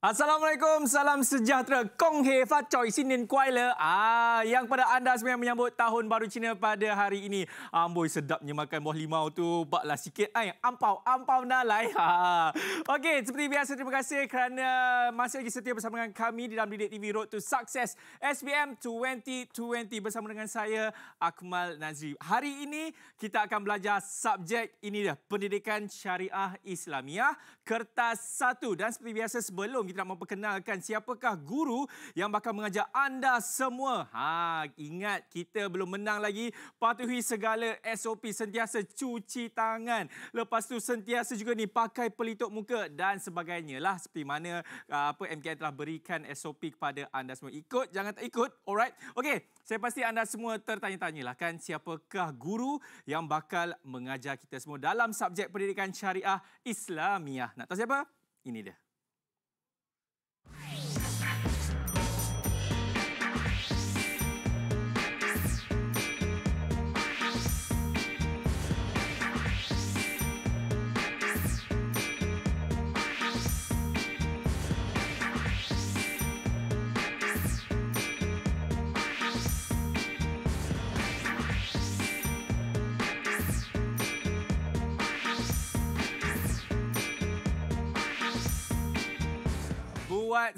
Assalamualaikum, salam sejahtera. Kong Hei Fat Choi Sinin Kuai Le. Ah, yang pada anda semua yang menyambut tahun baru Cina pada hari ini. Amboi ah, sedapnya makan buah limau tu. Baklah sikit. Ay, ampau, ampau nalai. Ha, ha. Okey, seperti biasa terima kasih kerana masih lagi setia bersama dengan kami di dalam Didik TV Road to Success SPM 2020 bersama dengan saya Akmal Nazri. Hari ini kita akan belajar subjek ini dia, Pendidikan Syariah Islamiah kertas satu. Dan seperti biasa sebelum kita nak memperkenalkan siapakah guru yang bakal mengajar anda semua. Ha, ingat kita belum menang lagi. Patuhi segala SOP sentiasa cuci tangan. Lepas tu sentiasa juga ni pakai pelitup muka dan sebagainya lah. Seperti mana uh, apa MKN telah berikan SOP kepada anda semua. Ikut, jangan tak ikut. Alright. Okey, saya pasti anda semua tertanya tanya lah kan siapakah guru yang bakal mengajar kita semua dalam subjek pendidikan syariah Islamiah. Nak tahu siapa? Ini dia.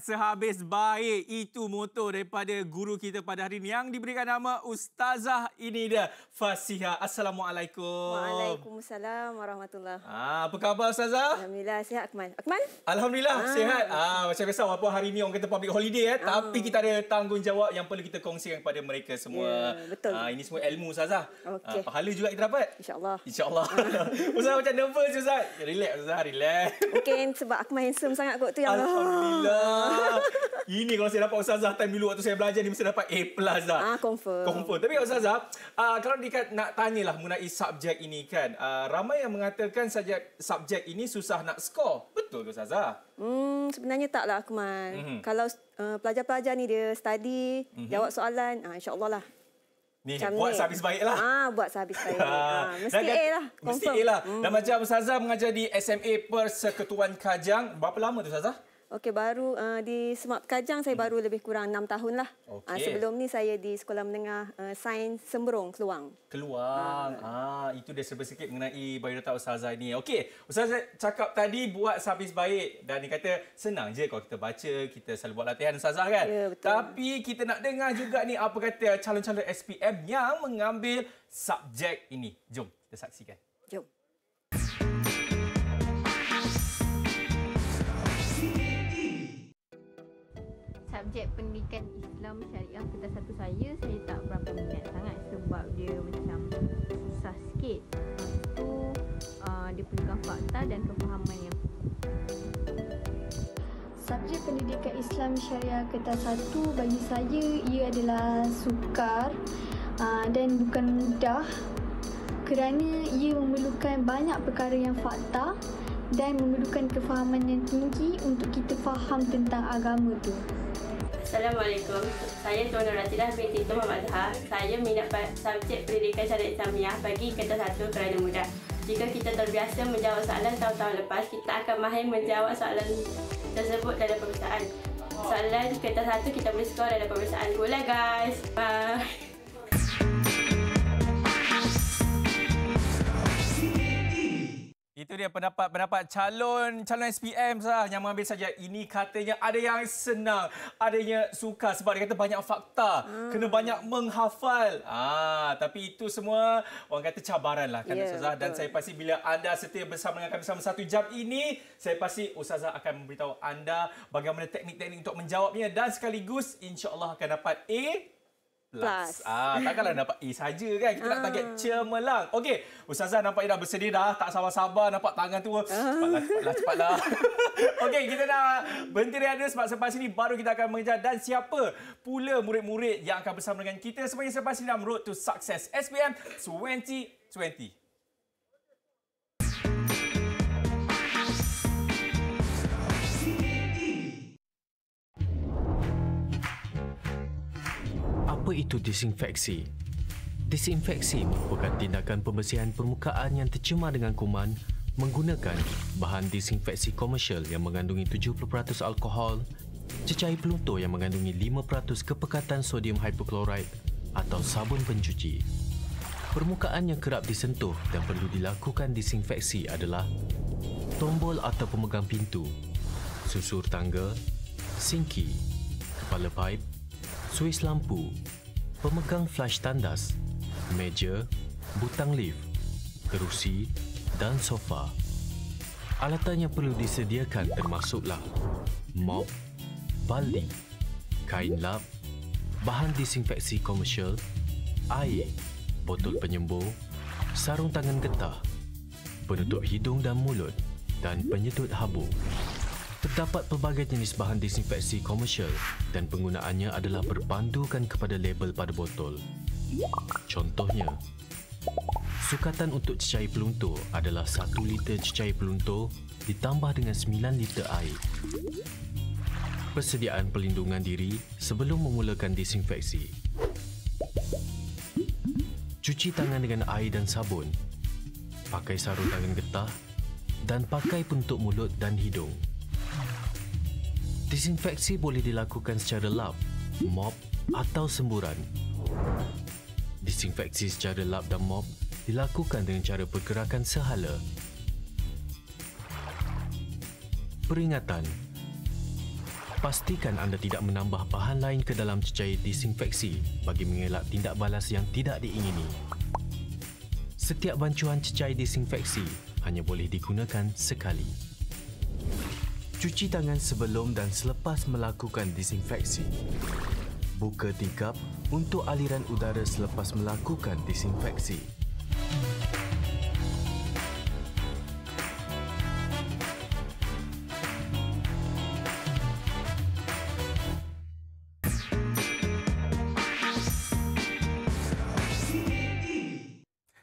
sihat sehabis baik itu motor daripada guru kita pada hari ini yang diberikan nama ustazah ini dia Fasiha. Assalamualaikum. Waalaikumsalam warahmatullahi. Ah apa khabar ustazah? Alhamdulillah sihat Akmal. Akmal? Alhamdulillah ah. sihat. Ah macam biasa walaupun hari ini orang kata public holiday eh ah. tapi kita ada tanggungjawab yang perlu kita kongsikan kepada mereka semua. Yeah, betul. Ah ini semua ilmu ustazah. Okay. Ah, pahala juga kita dapat. Insyaallah. Insyaallah. Insya-Allah. Ah. ustazah macam nervous ustaz. Relax ustazah, relax. Mungkin okay, sebab Akmal handsome sangat kot tu yang Alhamdulillah. Allah. Ini kalau saya dapat Ustazah time dulu waktu saya belajar ni mesti dapat A plus lah. Ah, confirm. Confirm. Tapi Ustazah, uh, kalau dia nak tanyalah mengenai subjek ini kan, uh, ramai yang mengatakan saja subjek ini susah nak skor. Betul ke Ustazah? Hmm, sebenarnya taklah Akman. Mm-hmm. Kalau uh, pelajar-pelajar ni dia study, mm-hmm. jawab soalan, uh, insyaAllah lah. Ni, macam buat ni. sehabis baik lah. Ah, buat sehabis baik. ha. Mesti dan, A lah. Mesti A lah. Hmm. macam Ustazah mengajar di SMA Persekutuan Kajang, berapa lama tu Ustazah? Okey baru uh, di Semak Kajang saya hmm. baru lebih kurang enam tahun lah. Ah, okay. Uh, sebelum ni saya di Sekolah Menengah uh, Sains Semberong Keluang. Keluang. Uh. Ah itu dia serba sikit mengenai bayi Bayrata Ustazah ni. Okey, Ustazah cakap tadi buat habis baik dan dia kata senang je kalau kita baca, kita selalu buat latihan Ustazah kan. Ya, yeah, betul. Tapi kita nak dengar juga ni apa kata calon-calon SPM yang mengambil subjek ini. Jom kita saksikan. Jom. subjek pendidikan Islam syariah kita satu saya saya tak berapa minat sangat sebab dia macam susah sikit tu uh, dia perlukan fakta dan kefahaman yang subjek pendidikan Islam syariah kita satu bagi saya ia adalah sukar uh, dan bukan mudah kerana ia memerlukan banyak perkara yang fakta dan memerlukan kefahaman yang tinggi untuk kita faham tentang agama tu. Assalamualaikum. Saya Tuan Nur Atilah binti Tuan Muhammad Zahar. Saya minat subjek pendidikan syarat Islamiah bagi kata satu kerana mudah. Jika kita terbiasa menjawab soalan tahun-tahun lepas, kita akan mahir menjawab soalan tersebut dalam pemeriksaan. Soalan kata satu kita boleh skor dalam pemeriksaan. Good guys. Bye. Itu dia pendapat-pendapat calon calon SPM sah yang mengambil saja ini katanya ada yang senang, ada yang suka sebab dia kata banyak fakta, hmm. kena banyak menghafal. Ah, tapi itu semua orang kata cabaran lah kan ya, Ustazah yeah, dan saya pasti bila anda setia bersama dengan kami selama satu jam ini, saya pasti Ustazah akan memberitahu anda bagaimana teknik-teknik untuk menjawabnya dan sekaligus insya-Allah akan dapat A plus. Ah, takkanlah dapat E saja kan? Kita ah. nak target cemerlang. Okey, Ustazah nampak dah bersedia dah, tak sabar-sabar nampak tangan tu. Oh, ah. Cepatlah, cepatlah, cepatlah. Okey, kita dah berhenti ada sebab selepas sini baru kita akan mengejar dan siapa pula murid-murid yang akan bersama dengan kita sebenarnya selepas ini dalam Road to Success SPM 2020. itu disinfeksi? Disinfeksi merupakan tindakan pembersihan permukaan yang tercemar dengan kuman menggunakan bahan disinfeksi komersial yang mengandungi 70% alkohol, cecair pelutur yang mengandungi 5% kepekatan sodium hipoklorit, atau sabun pencuci. Permukaan yang kerap disentuh dan perlu dilakukan disinfeksi adalah tombol atau pemegang pintu, susur tangga, sinki, kepala pipe, suis lampu, pemegang flash tandas, meja, butang lift, kerusi dan sofa. Alatan yang perlu disediakan termasuklah mop, balik, kain lap, bahan disinfeksi komersial, air, botol penyembuh, sarung tangan getah, penutup hidung dan mulut dan penyedut habuk. Terdapat pelbagai jenis bahan disinfeksi komersial dan penggunaannya adalah berpandukan kepada label pada botol. Contohnya, sukatan untuk cecair peluntur adalah 1 liter cecair peluntur ditambah dengan 9 liter air. Persediaan pelindungan diri sebelum memulakan disinfeksi. Cuci tangan dengan air dan sabun. Pakai sarung tangan getah dan pakai penutup mulut dan hidung. Disinfeksi boleh dilakukan secara lap, mop atau semburan. Disinfeksi secara lap dan mop dilakukan dengan cara pergerakan sehala. Peringatan Pastikan anda tidak menambah bahan lain ke dalam cecair disinfeksi bagi mengelak tindak balas yang tidak diingini. Setiap bancuhan cecair disinfeksi hanya boleh digunakan sekali. Cuci tangan sebelum dan selepas melakukan disinfeksi. Buka tingkap untuk aliran udara selepas melakukan disinfeksi.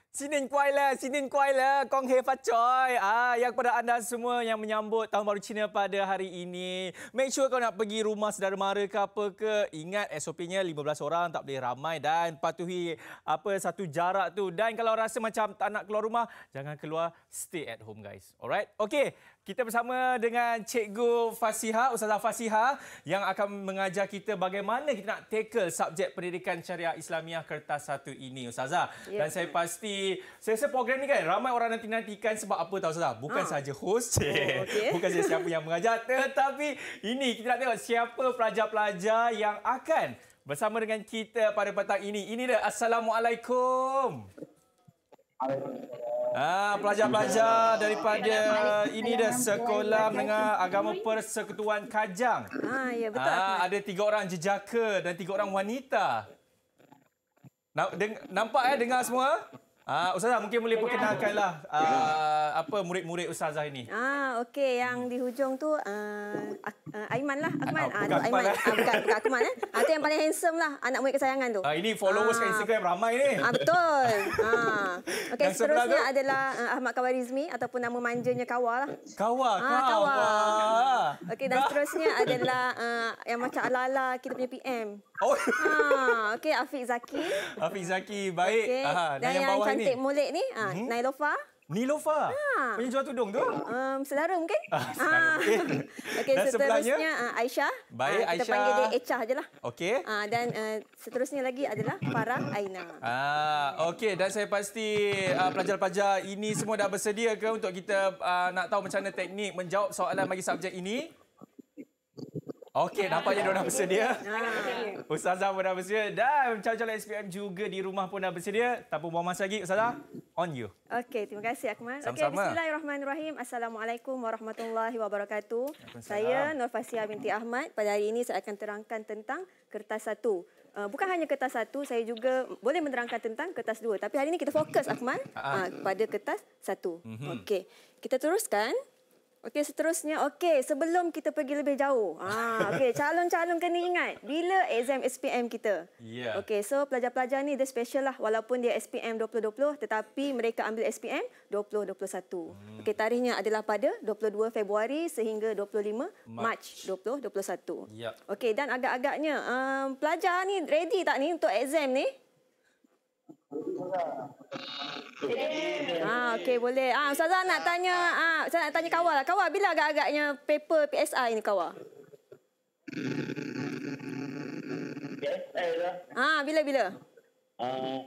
Sinin Kuai lah, Sinin Kuai lah, Kong Hei Fat Choi. Ah, yang pada anda semua yang menyambut Tahun Baru Cina pada hari ini. Make sure kau nak pergi rumah saudara mara ke apa ke. Ingat SOP-nya 15 orang tak boleh ramai dan patuhi apa satu jarak tu. Dan kalau rasa macam tak nak keluar rumah, jangan keluar. Stay at home guys. Alright? Okay. Kita bersama dengan Cikgu Fasiha, Ustazah Fasiha yang akan mengajar kita bagaimana kita nak tackle subjek pendidikan syariah Islamiah kertas satu ini Ustazah. Yeah. Dan saya pasti, saya rasa program ni kan ramai orang nanti-nantikan sebab apa tahu Ustazah? Bukan ha. sahaja host, oh, okay. bukan sahaja siapa yang mengajar tetapi ini kita nak tengok siapa pelajar-pelajar yang akan bersama dengan kita pada petang ini. Ini dia Assalamualaikum. Ah, pelajar-pelajar daripada ini dah sekolah menengah agama persekutuan Kajang. Ah, ya betul. Ah, ada tiga orang jejaka dan tiga orang wanita. Nampak eh dengar semua? Uh, Ustazah mungkin boleh perkenalkanlah uh, ah, apa murid-murid Ustazah ini. Ah okey yang di hujung tu uh, uh, Aiman lah Aiman, Ah uh, Aiman. Ah bukan bukan Akman eh. Ah tu yang paling handsome lah anak murid kesayangan tu. Ah uh, ini followers uh, kat Instagram ramai ni. Ah uh, betul. Ah. Okey seterusnya adalah uh, Ahmad Kawarizmi ataupun nama manjanya Kawa lah. Kawa. Ah, Kawa. Kawa. Okey dan seterusnya adalah uh, yang macam Alala kita punya PM. Oh. Ah okey Afiq Zaki. Afiq Zaki baik. Okay. Aha, dan, dan yang, bawah cantik, cantik ni. molek ni. Ha, ah, hmm. Nailofa. Nilofa. Ha. Ah. Punya jual tudung tu? Um, saudara mungkin. Ah, ah. Eh, okey. Okay, seterusnya uh, Aisyah. Baik, uh, kita Aisyah. Kita panggil dia Echah ajalah. Okey. Uh, dan uh, seterusnya lagi adalah Farah Aina. Ah, okey. Dan saya pasti uh, pelajar-pelajar ini semua dah bersedia ke untuk kita uh, nak tahu macam mana teknik menjawab soalan bagi subjek ini? Okey, ya. nampaknya dia dah bersedia. Ha. Ustazah pun dah bersedia dan calon-calon SPM juga di rumah pun dah bersedia. Tak buang masa lagi, Ustazah. On you. Okey, terima kasih Akmal. Okey, bismillahirrahmanirrahim. Assalamualaikum warahmatullahi wabarakatuh. Saya Nur Fasiah binti Ahmad. Pada hari ini saya akan terangkan tentang kertas satu. Uh, bukan hanya kertas satu, saya juga boleh menerangkan tentang kertas dua. Tapi hari ini kita fokus, Akmal, ah. uh, pada kertas satu. Mhm. Okey, kita teruskan. Okey seterusnya okey sebelum kita pergi lebih jauh. Ha okey calon-calon kena ingat bila exam SPM kita. Yeah. Okey so pelajar-pelajar ni dia special lah walaupun dia SPM 2020 tetapi mereka ambil SPM 2021. Hmm. Okey tarikhnya adalah pada 22 Februari sehingga 25 Mac. Mac 2021. Yep. Okey dan agak-agaknya um, pelajar ni ready tak ni untuk exam ni? Ah, ah okey boleh. Ah ustazah nak tanya ah saya nak tanya kawal. Kawal bila agak-agaknya paper PSI ni kawal? PSI lah. Ah bila-bila? Ah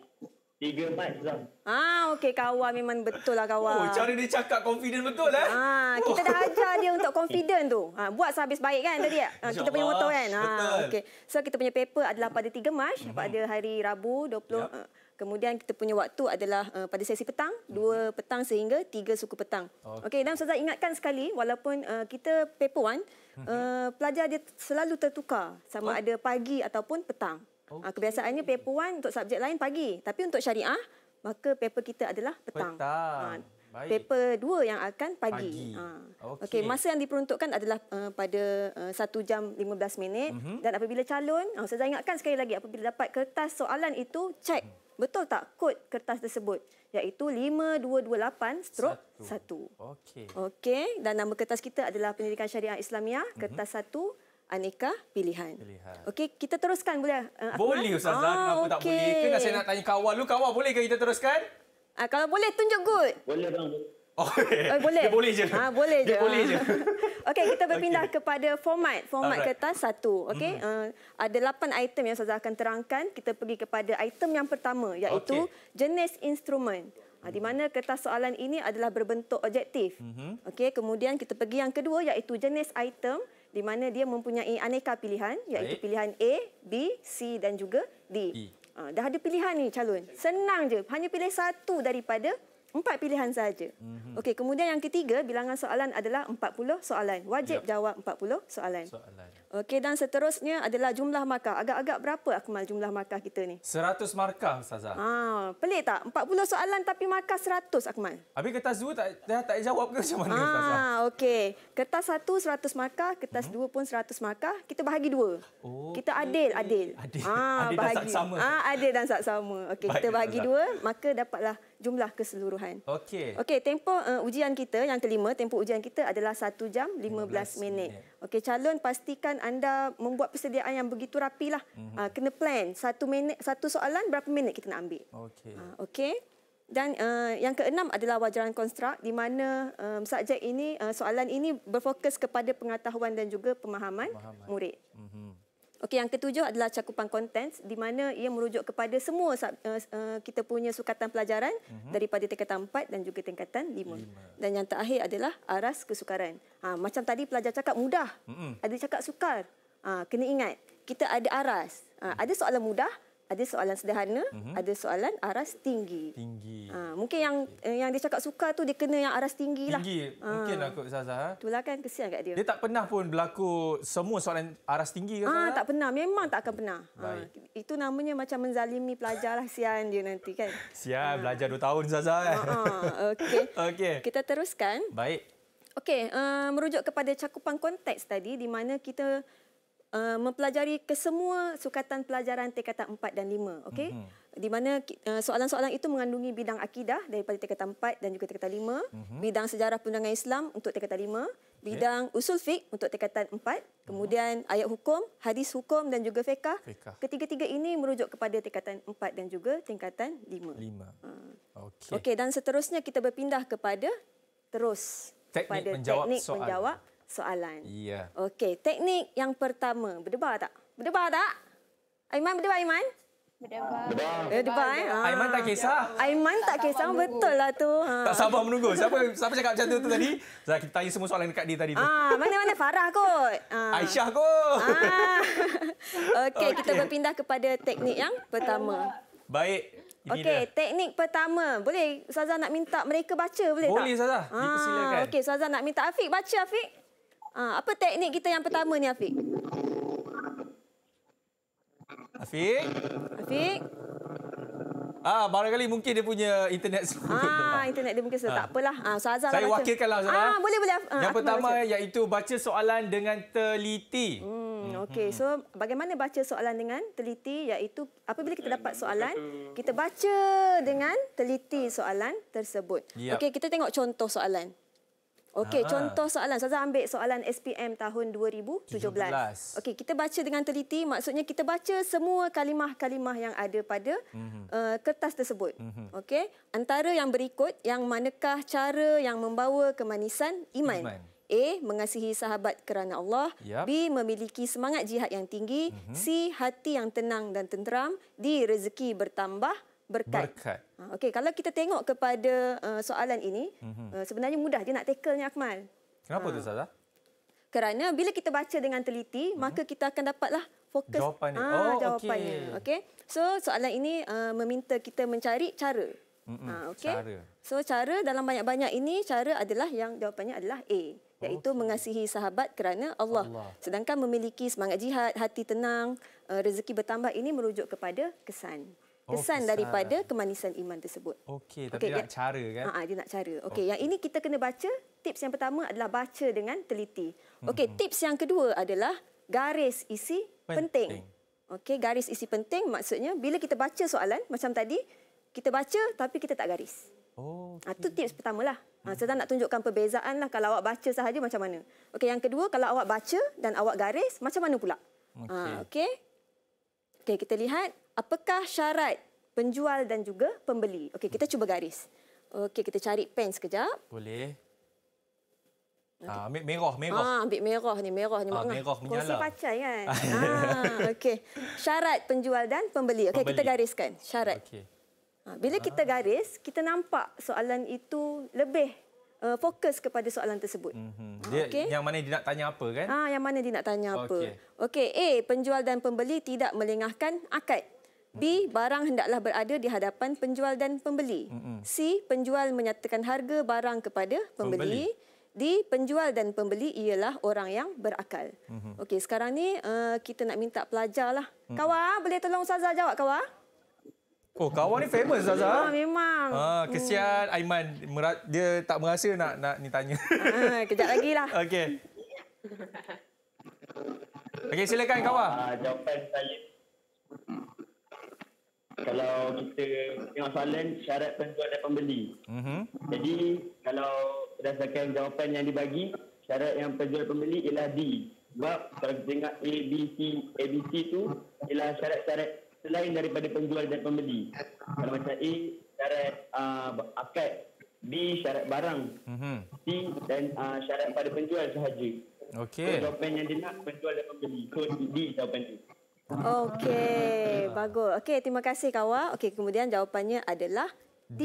3 Mac lah. Ah okey kawal memang betul lah kawal. Oh cara dia cakap confident betul lah. Eh? Ah kita dah ajar dia untuk confident tu. Ah buat sehabis baik kan tadi. Ah, kita punya motor kan. Ah okey. So kita punya paper adalah pada 3 Mac pada mhm. hari Rabu 20 yep. uh, Kemudian kita punya waktu adalah uh, pada sesi petang, hmm. dua petang sehingga tiga suku petang. Oh. Okey, okay, dan Ustazah ingatkan sekali walaupun uh, kita paper one, uh, pelajar dia selalu tertukar sama oh. ada pagi ataupun petang. Ah, okay. Uh, kebiasaannya paper one untuk subjek lain pagi. Tapi untuk syariah, maka paper kita adalah petang. Petang. Uh, Baik. Paper dua yang akan pagi. pagi. Ha. Ah. Okay. Okay. Masa yang diperuntukkan adalah uh, pada satu uh, jam lima belas minit. Uh mhm. -huh. Dan apabila calon, uh, saya ingatkan sekali lagi, apabila dapat kertas soalan itu, cek. Uh hmm betul tak kod kertas tersebut iaitu 5228 strok 1. Okey. Okey dan nama kertas kita adalah Pendidikan Syariah Islamiah mhm. kertas 1 Aneka Pilihan. Pilihan. Okey, kita teruskan boleh? Eh, Ahmad? Boleh Ustazah, ah, kenapa okay. tak boleh? Kenapa saya nak tanya kawan? Lu kawan boleh ke kita teruskan? Ah, kalau boleh tunjuk good. Boleh bang. Oh, eh. Eh, boleh. Dia boleh je. Ha, boleh je. Dia boleh je. Okey, kita berpindah okay. kepada format. Format Alright. kertas satu. Okay? Mm. Uh, eh, ada lapan item yang saya akan terangkan. Kita pergi kepada item yang pertama iaitu okay. jenis instrumen. Uh, di mana kertas soalan ini adalah berbentuk objektif. Mm -hmm. okay, kemudian kita pergi yang kedua iaitu jenis item di mana dia mempunyai aneka pilihan iaitu Baik. pilihan A, B, C dan juga D. D. E. Uh, ha, dah ada pilihan ni calon. Senang je. Hanya pilih satu daripada Empat pilihan saja. Mm -hmm. Okey, kemudian yang ketiga, bilangan soalan adalah 40 soalan. Wajib yep. jawab 40 soalan. soalan. Okey dan seterusnya adalah jumlah markah. Agak-agak berapa akmal jumlah markah kita ni? 100 markah ustazah. Ha, pelik tak? 40 soalan tapi markah 100 akmal. Abi kertas dua tak dah tak jawab ke macam mana ha, ustazah? Ha, okey. Kertas satu 100 markah, kertas hmm. dua pun 100 markah. Kita bahagi dua. Oh. Kita adil, adil. Adil. Ha, adil bahagi. dan sama. Ha, adil dan sama. Ah, okey, kita bahagi dua, maka dapatlah jumlah keseluruhan. Okey. Okey, tempoh uh, ujian kita yang kelima, tempoh ujian kita adalah 1 jam 15, 15 minit. minit. Okey, calon pastikan anda membuat persediaan yang begitu rapilah. Mm-hmm. Uh, kena plan. Satu minit, satu soalan berapa minit kita nak ambil. Okey. Uh, Okey. Dan uh, yang keenam adalah wajaran konstrak di mana um, subjek ini uh, soalan ini berfokus kepada pengetahuan dan juga pemahaman, pemahaman. murid. Mm-hmm. Okey, yang ketujuh adalah cakupan konten di mana ia merujuk kepada semua uh, uh, kita punya sukatan pelajaran uh-huh. daripada tingkatan 4 dan juga tingkatan 5. 5. Dan yang terakhir adalah aras kesukaran. Ha, macam tadi pelajar cakap mudah. Uh-huh. Ada cakap sukar. Ha, kena ingat kita ada aras. Ha, mhm. ada soalan mudah, ada soalan sederhana, mm-hmm. ada soalan aras tinggi. Tinggi. Ha, mungkin yang okay. Eh, yang dia cakap suka tu dia kena yang aras tinggi lah. Tinggi. Ha. Mungkin aku lah Ustazah. Ha? Itulah kan kesian kat dia. Dia tak pernah pun berlaku semua soalan aras tinggi ke? Ha, lah. tak pernah. Memang tak akan pernah. Ha, itu namanya macam menzalimi pelajar lah sian dia nanti kan. Sian ha. belajar 2 tahun Ustazah kan. Eh. Ha, ha. Okey. Okey. Kita teruskan. Baik. Okey, uh, merujuk kepada cakupan konteks tadi di mana kita uh, mempelajari kesemua sukatan pelajaran tingkatan 4 dan 5 okay? mm-hmm. di mana uh, soalan-soalan itu mengandungi bidang akidah daripada tingkatan 4 dan juga tingkatan 5 mm-hmm. bidang sejarah perundangan Islam untuk tingkatan 5 okay. bidang usul fiqh untuk tingkatan 4 mm-hmm. kemudian mhm. ayat hukum hadis hukum dan juga fiqh ketiga-tiga ini merujuk kepada tingkatan 4 dan juga tingkatan 5 5 uh. okey okey dan seterusnya kita berpindah kepada terus teknik pada menjawab teknik soalan menjawab soalan. Ya. Yeah. Okey, teknik yang pertama. Berdebar tak? Berdebar tak? Aiman berdebar Aiman? Berdebar. Berdebar. Berdebar, eh, eh? berdebar Aiman tak kisah. Ah. Aiman tak, tak kisah menunggu. betul lah tu. Ha. Tak sabar menunggu. Siapa siapa cakap macam tu, tu tadi? Saya kita tanya semua soalan dekat dia tadi tu. Ah, mana-mana Farah kot. Ah. Aisyah kot. Ah. Okey, okay. kita berpindah kepada teknik yang pertama. Baik. Okey, teknik pertama. Boleh Ustazah nak minta mereka baca boleh, boleh tak? Boleh Ustazah. Ah, Dipersilakan. Okey, Ustazah nak minta Afiq baca Afiq. Ha, apa teknik kita yang pertama ni Afiq? Afiq? Afiq? Ah, barangkali mungkin dia punya internet slow. Ah, internet dia mungkin slow. Ah. Tak apalah. Ah, Ustaz Azhar Saya wakilkanlah Ustaz Ah, boleh boleh. Ah, yang pertama baca. iaitu baca soalan dengan teliti. Hmm, hmm. Okey, so bagaimana baca soalan dengan teliti iaitu apabila kita dapat soalan, kita baca dengan teliti soalan tersebut. Yep. Okey, kita tengok contoh soalan. Okey, ah. contoh soalan. Saya ambil soalan SPM tahun 2017. 17. Okey, kita baca dengan teliti. Maksudnya kita baca semua kalimah-kalimah yang ada pada mm-hmm. uh, kertas tersebut. Mm-hmm. Okey, antara yang berikut, yang manakah cara yang membawa kemanisan iman? iman. A mengasihi sahabat kerana Allah, yep. B memiliki semangat jihad yang tinggi, mm-hmm. C hati yang tenang dan tenteram, D rezeki bertambah, berkat. berkat. Ah, okey, kalau kita tengok kepada uh, soalan ini, mm-hmm. uh, sebenarnya mudah dia nak tackle ni Akmal. Kenapa ha. tu Ustazah? Kerana bila kita baca dengan teliti, mm-hmm. maka kita akan dapatlah fokus Jawapan. Ha, oh, jawapannya. Okay. okay. So, soalan ini uh, meminta kita mencari cara. Ha, mhm, okay. cara. So, cara dalam banyak-banyak ini, cara adalah yang jawapannya adalah A. Iaitu okay. Oh, mengasihi sahabat kerana Allah. Allah. Sedangkan memiliki semangat jihad, hati tenang, uh, rezeki bertambah ini merujuk kepada kesan. Oh, kesan oh, daripada kemanisan iman tersebut. Okey, tapi okay, dia ya. nak cara kan? Ha, ha, dia nak cara. Okey, okay. yang ini kita kena baca. Tips yang pertama adalah baca dengan teliti. Hmm. Okey, hmm tips yang kedua adalah garis isi penting. penting. Okey, garis isi penting maksudnya bila kita baca soalan macam tadi, kita baca tapi kita tak garis. Oh. Okay. Ha, itu tips pertamalah. Ha, saya nak tunjukkan perbezaan lah kalau awak baca sahaja macam mana. Okey, yang kedua kalau awak baca dan awak garis macam mana pula? Okey. Ha, okay? okay, kita lihat apakah syarat penjual dan juga pembeli? Okey, kita cuba garis. Okey, kita cari pen sekejap. Boleh. Okay. Ah, ambil merah, merah. Ah, ambil merah ni, merah ni. Ah, merah Kursi menyala. Kursi pacai kan? ah, okey. Syarat penjual dan pembeli. Okey, kita gariskan syarat. Okey. Ah, bila ah. kita garis, kita nampak soalan itu lebih uh, fokus kepada soalan tersebut. Mm-hmm. Dia, okay. Yang mana dia nak tanya apa kan? Ah, yang mana dia nak tanya apa. Okey, okay. A. Penjual dan pembeli tidak melengahkan akad. B. Barang hendaklah berada di hadapan penjual dan pembeli. C. Penjual menyatakan harga barang kepada pembeli. pembeli. D. Penjual dan pembeli ialah orang yang berakal. Mm -hmm. Okey, sekarang ni uh, kita nak minta pelajar lah. Mm -hmm. Kawa, boleh tolong Saza jawab Kawa? Oh, Kawa ni famous Saza. Ya, ah, memang. Ah, hmm. kesian mm. Aiman dia tak merasa nak nak ni tanya. Ha, kejap lagi lah. Okey. Okey, silakan Kawa. Ah, jawapan saya kalau kita tengok soalan syarat penjual dan pembeli. Mm-hmm. Jadi kalau berdasarkan jawapan yang dibagi, syarat yang penjual pembeli ialah D. Sebab kalau kita tengok A, B, C, A, B, C itu ialah syarat-syarat selain daripada penjual dan pembeli. Kalau macam A, syarat uh, ah, akad. B, syarat barang. Mm-hmm. C, dan uh, syarat pada penjual sahaja. Okay. So, jawapan yang dia nak penjual dan pembeli. So, D jawapan itu. Okey, bagus. Okey, terima kasih kawan. Okey, kemudian jawapannya adalah D. D.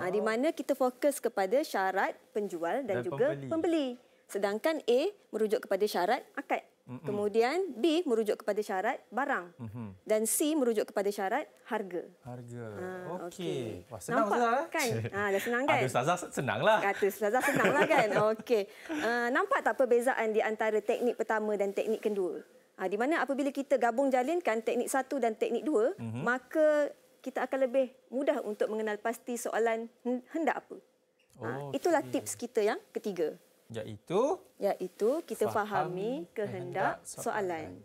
Ah, di mana kita fokus kepada syarat penjual dan, dan juga pembeli. pembeli. Sedangkan A merujuk kepada syarat akad. Kemudian B merujuk kepada syarat barang mm -hmm. dan C merujuk kepada syarat harga. Harga. Ah, okey. Okay. Senang Ustaz. Eh? Kan? Ah dah senang kan? Ustazah senanglah. Kata Ustazah senanglah kan. Okey. Uh, nampak tak perbezaan di antara teknik pertama dan teknik kedua? Ha, di mana apabila kita gabung jalinkan teknik satu dan teknik dua, mm-hmm. maka kita akan lebih mudah untuk mengenal pasti soalan hendak apa. Ha, itulah tips kita yang ketiga. Iaitu? Iaitu kita fahami, fahami kehendak soalan.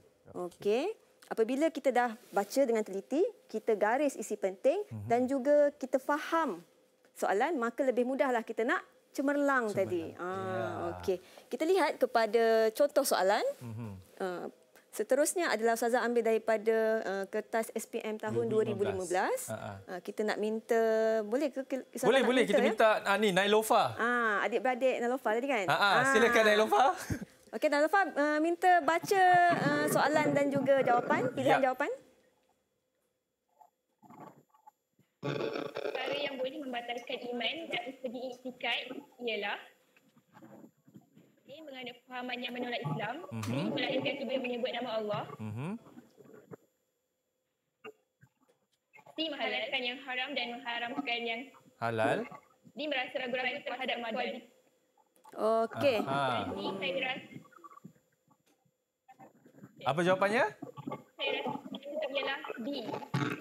Okay. Apabila kita dah baca dengan teliti, kita garis isi penting mm-hmm. dan juga kita faham soalan, maka lebih mudahlah kita nak cemerlang, cemerlang. tadi. Ah, yeah. Okey. Kita lihat kepada contoh soalan. Mm-hmm. Seterusnya adalah Ustazah ambil daripada uh, kertas SPM tahun 2015. 2015. Uh, uh. Uh, kita nak minta, boleh ke? Ustazah boleh, boleh. Minta, kita ya? minta ya? uh, ni, Nailofa. Ah, uh, adik-beradik Nailofa tadi kan? Ha, ha. Ah, uh, uh, silakan Nailofa. Okey, Nailofa uh, minta baca uh, soalan dan juga jawapan, pilihan ya. jawapan. Perkara yang boleh membatalkan iman dan segi iktikat ialah ini mengenai pemahaman yang menolak Islam. Mm-hmm. Ini melainkan tu boleh menyebut nama Allah. Mm-hmm. menghalalkan yang haram dan mengharamkan yang halal. Di merasa ragu-ragu terhadap madzhab. Okey. Ha. Apa jawapannya? Saya rasa ialah D.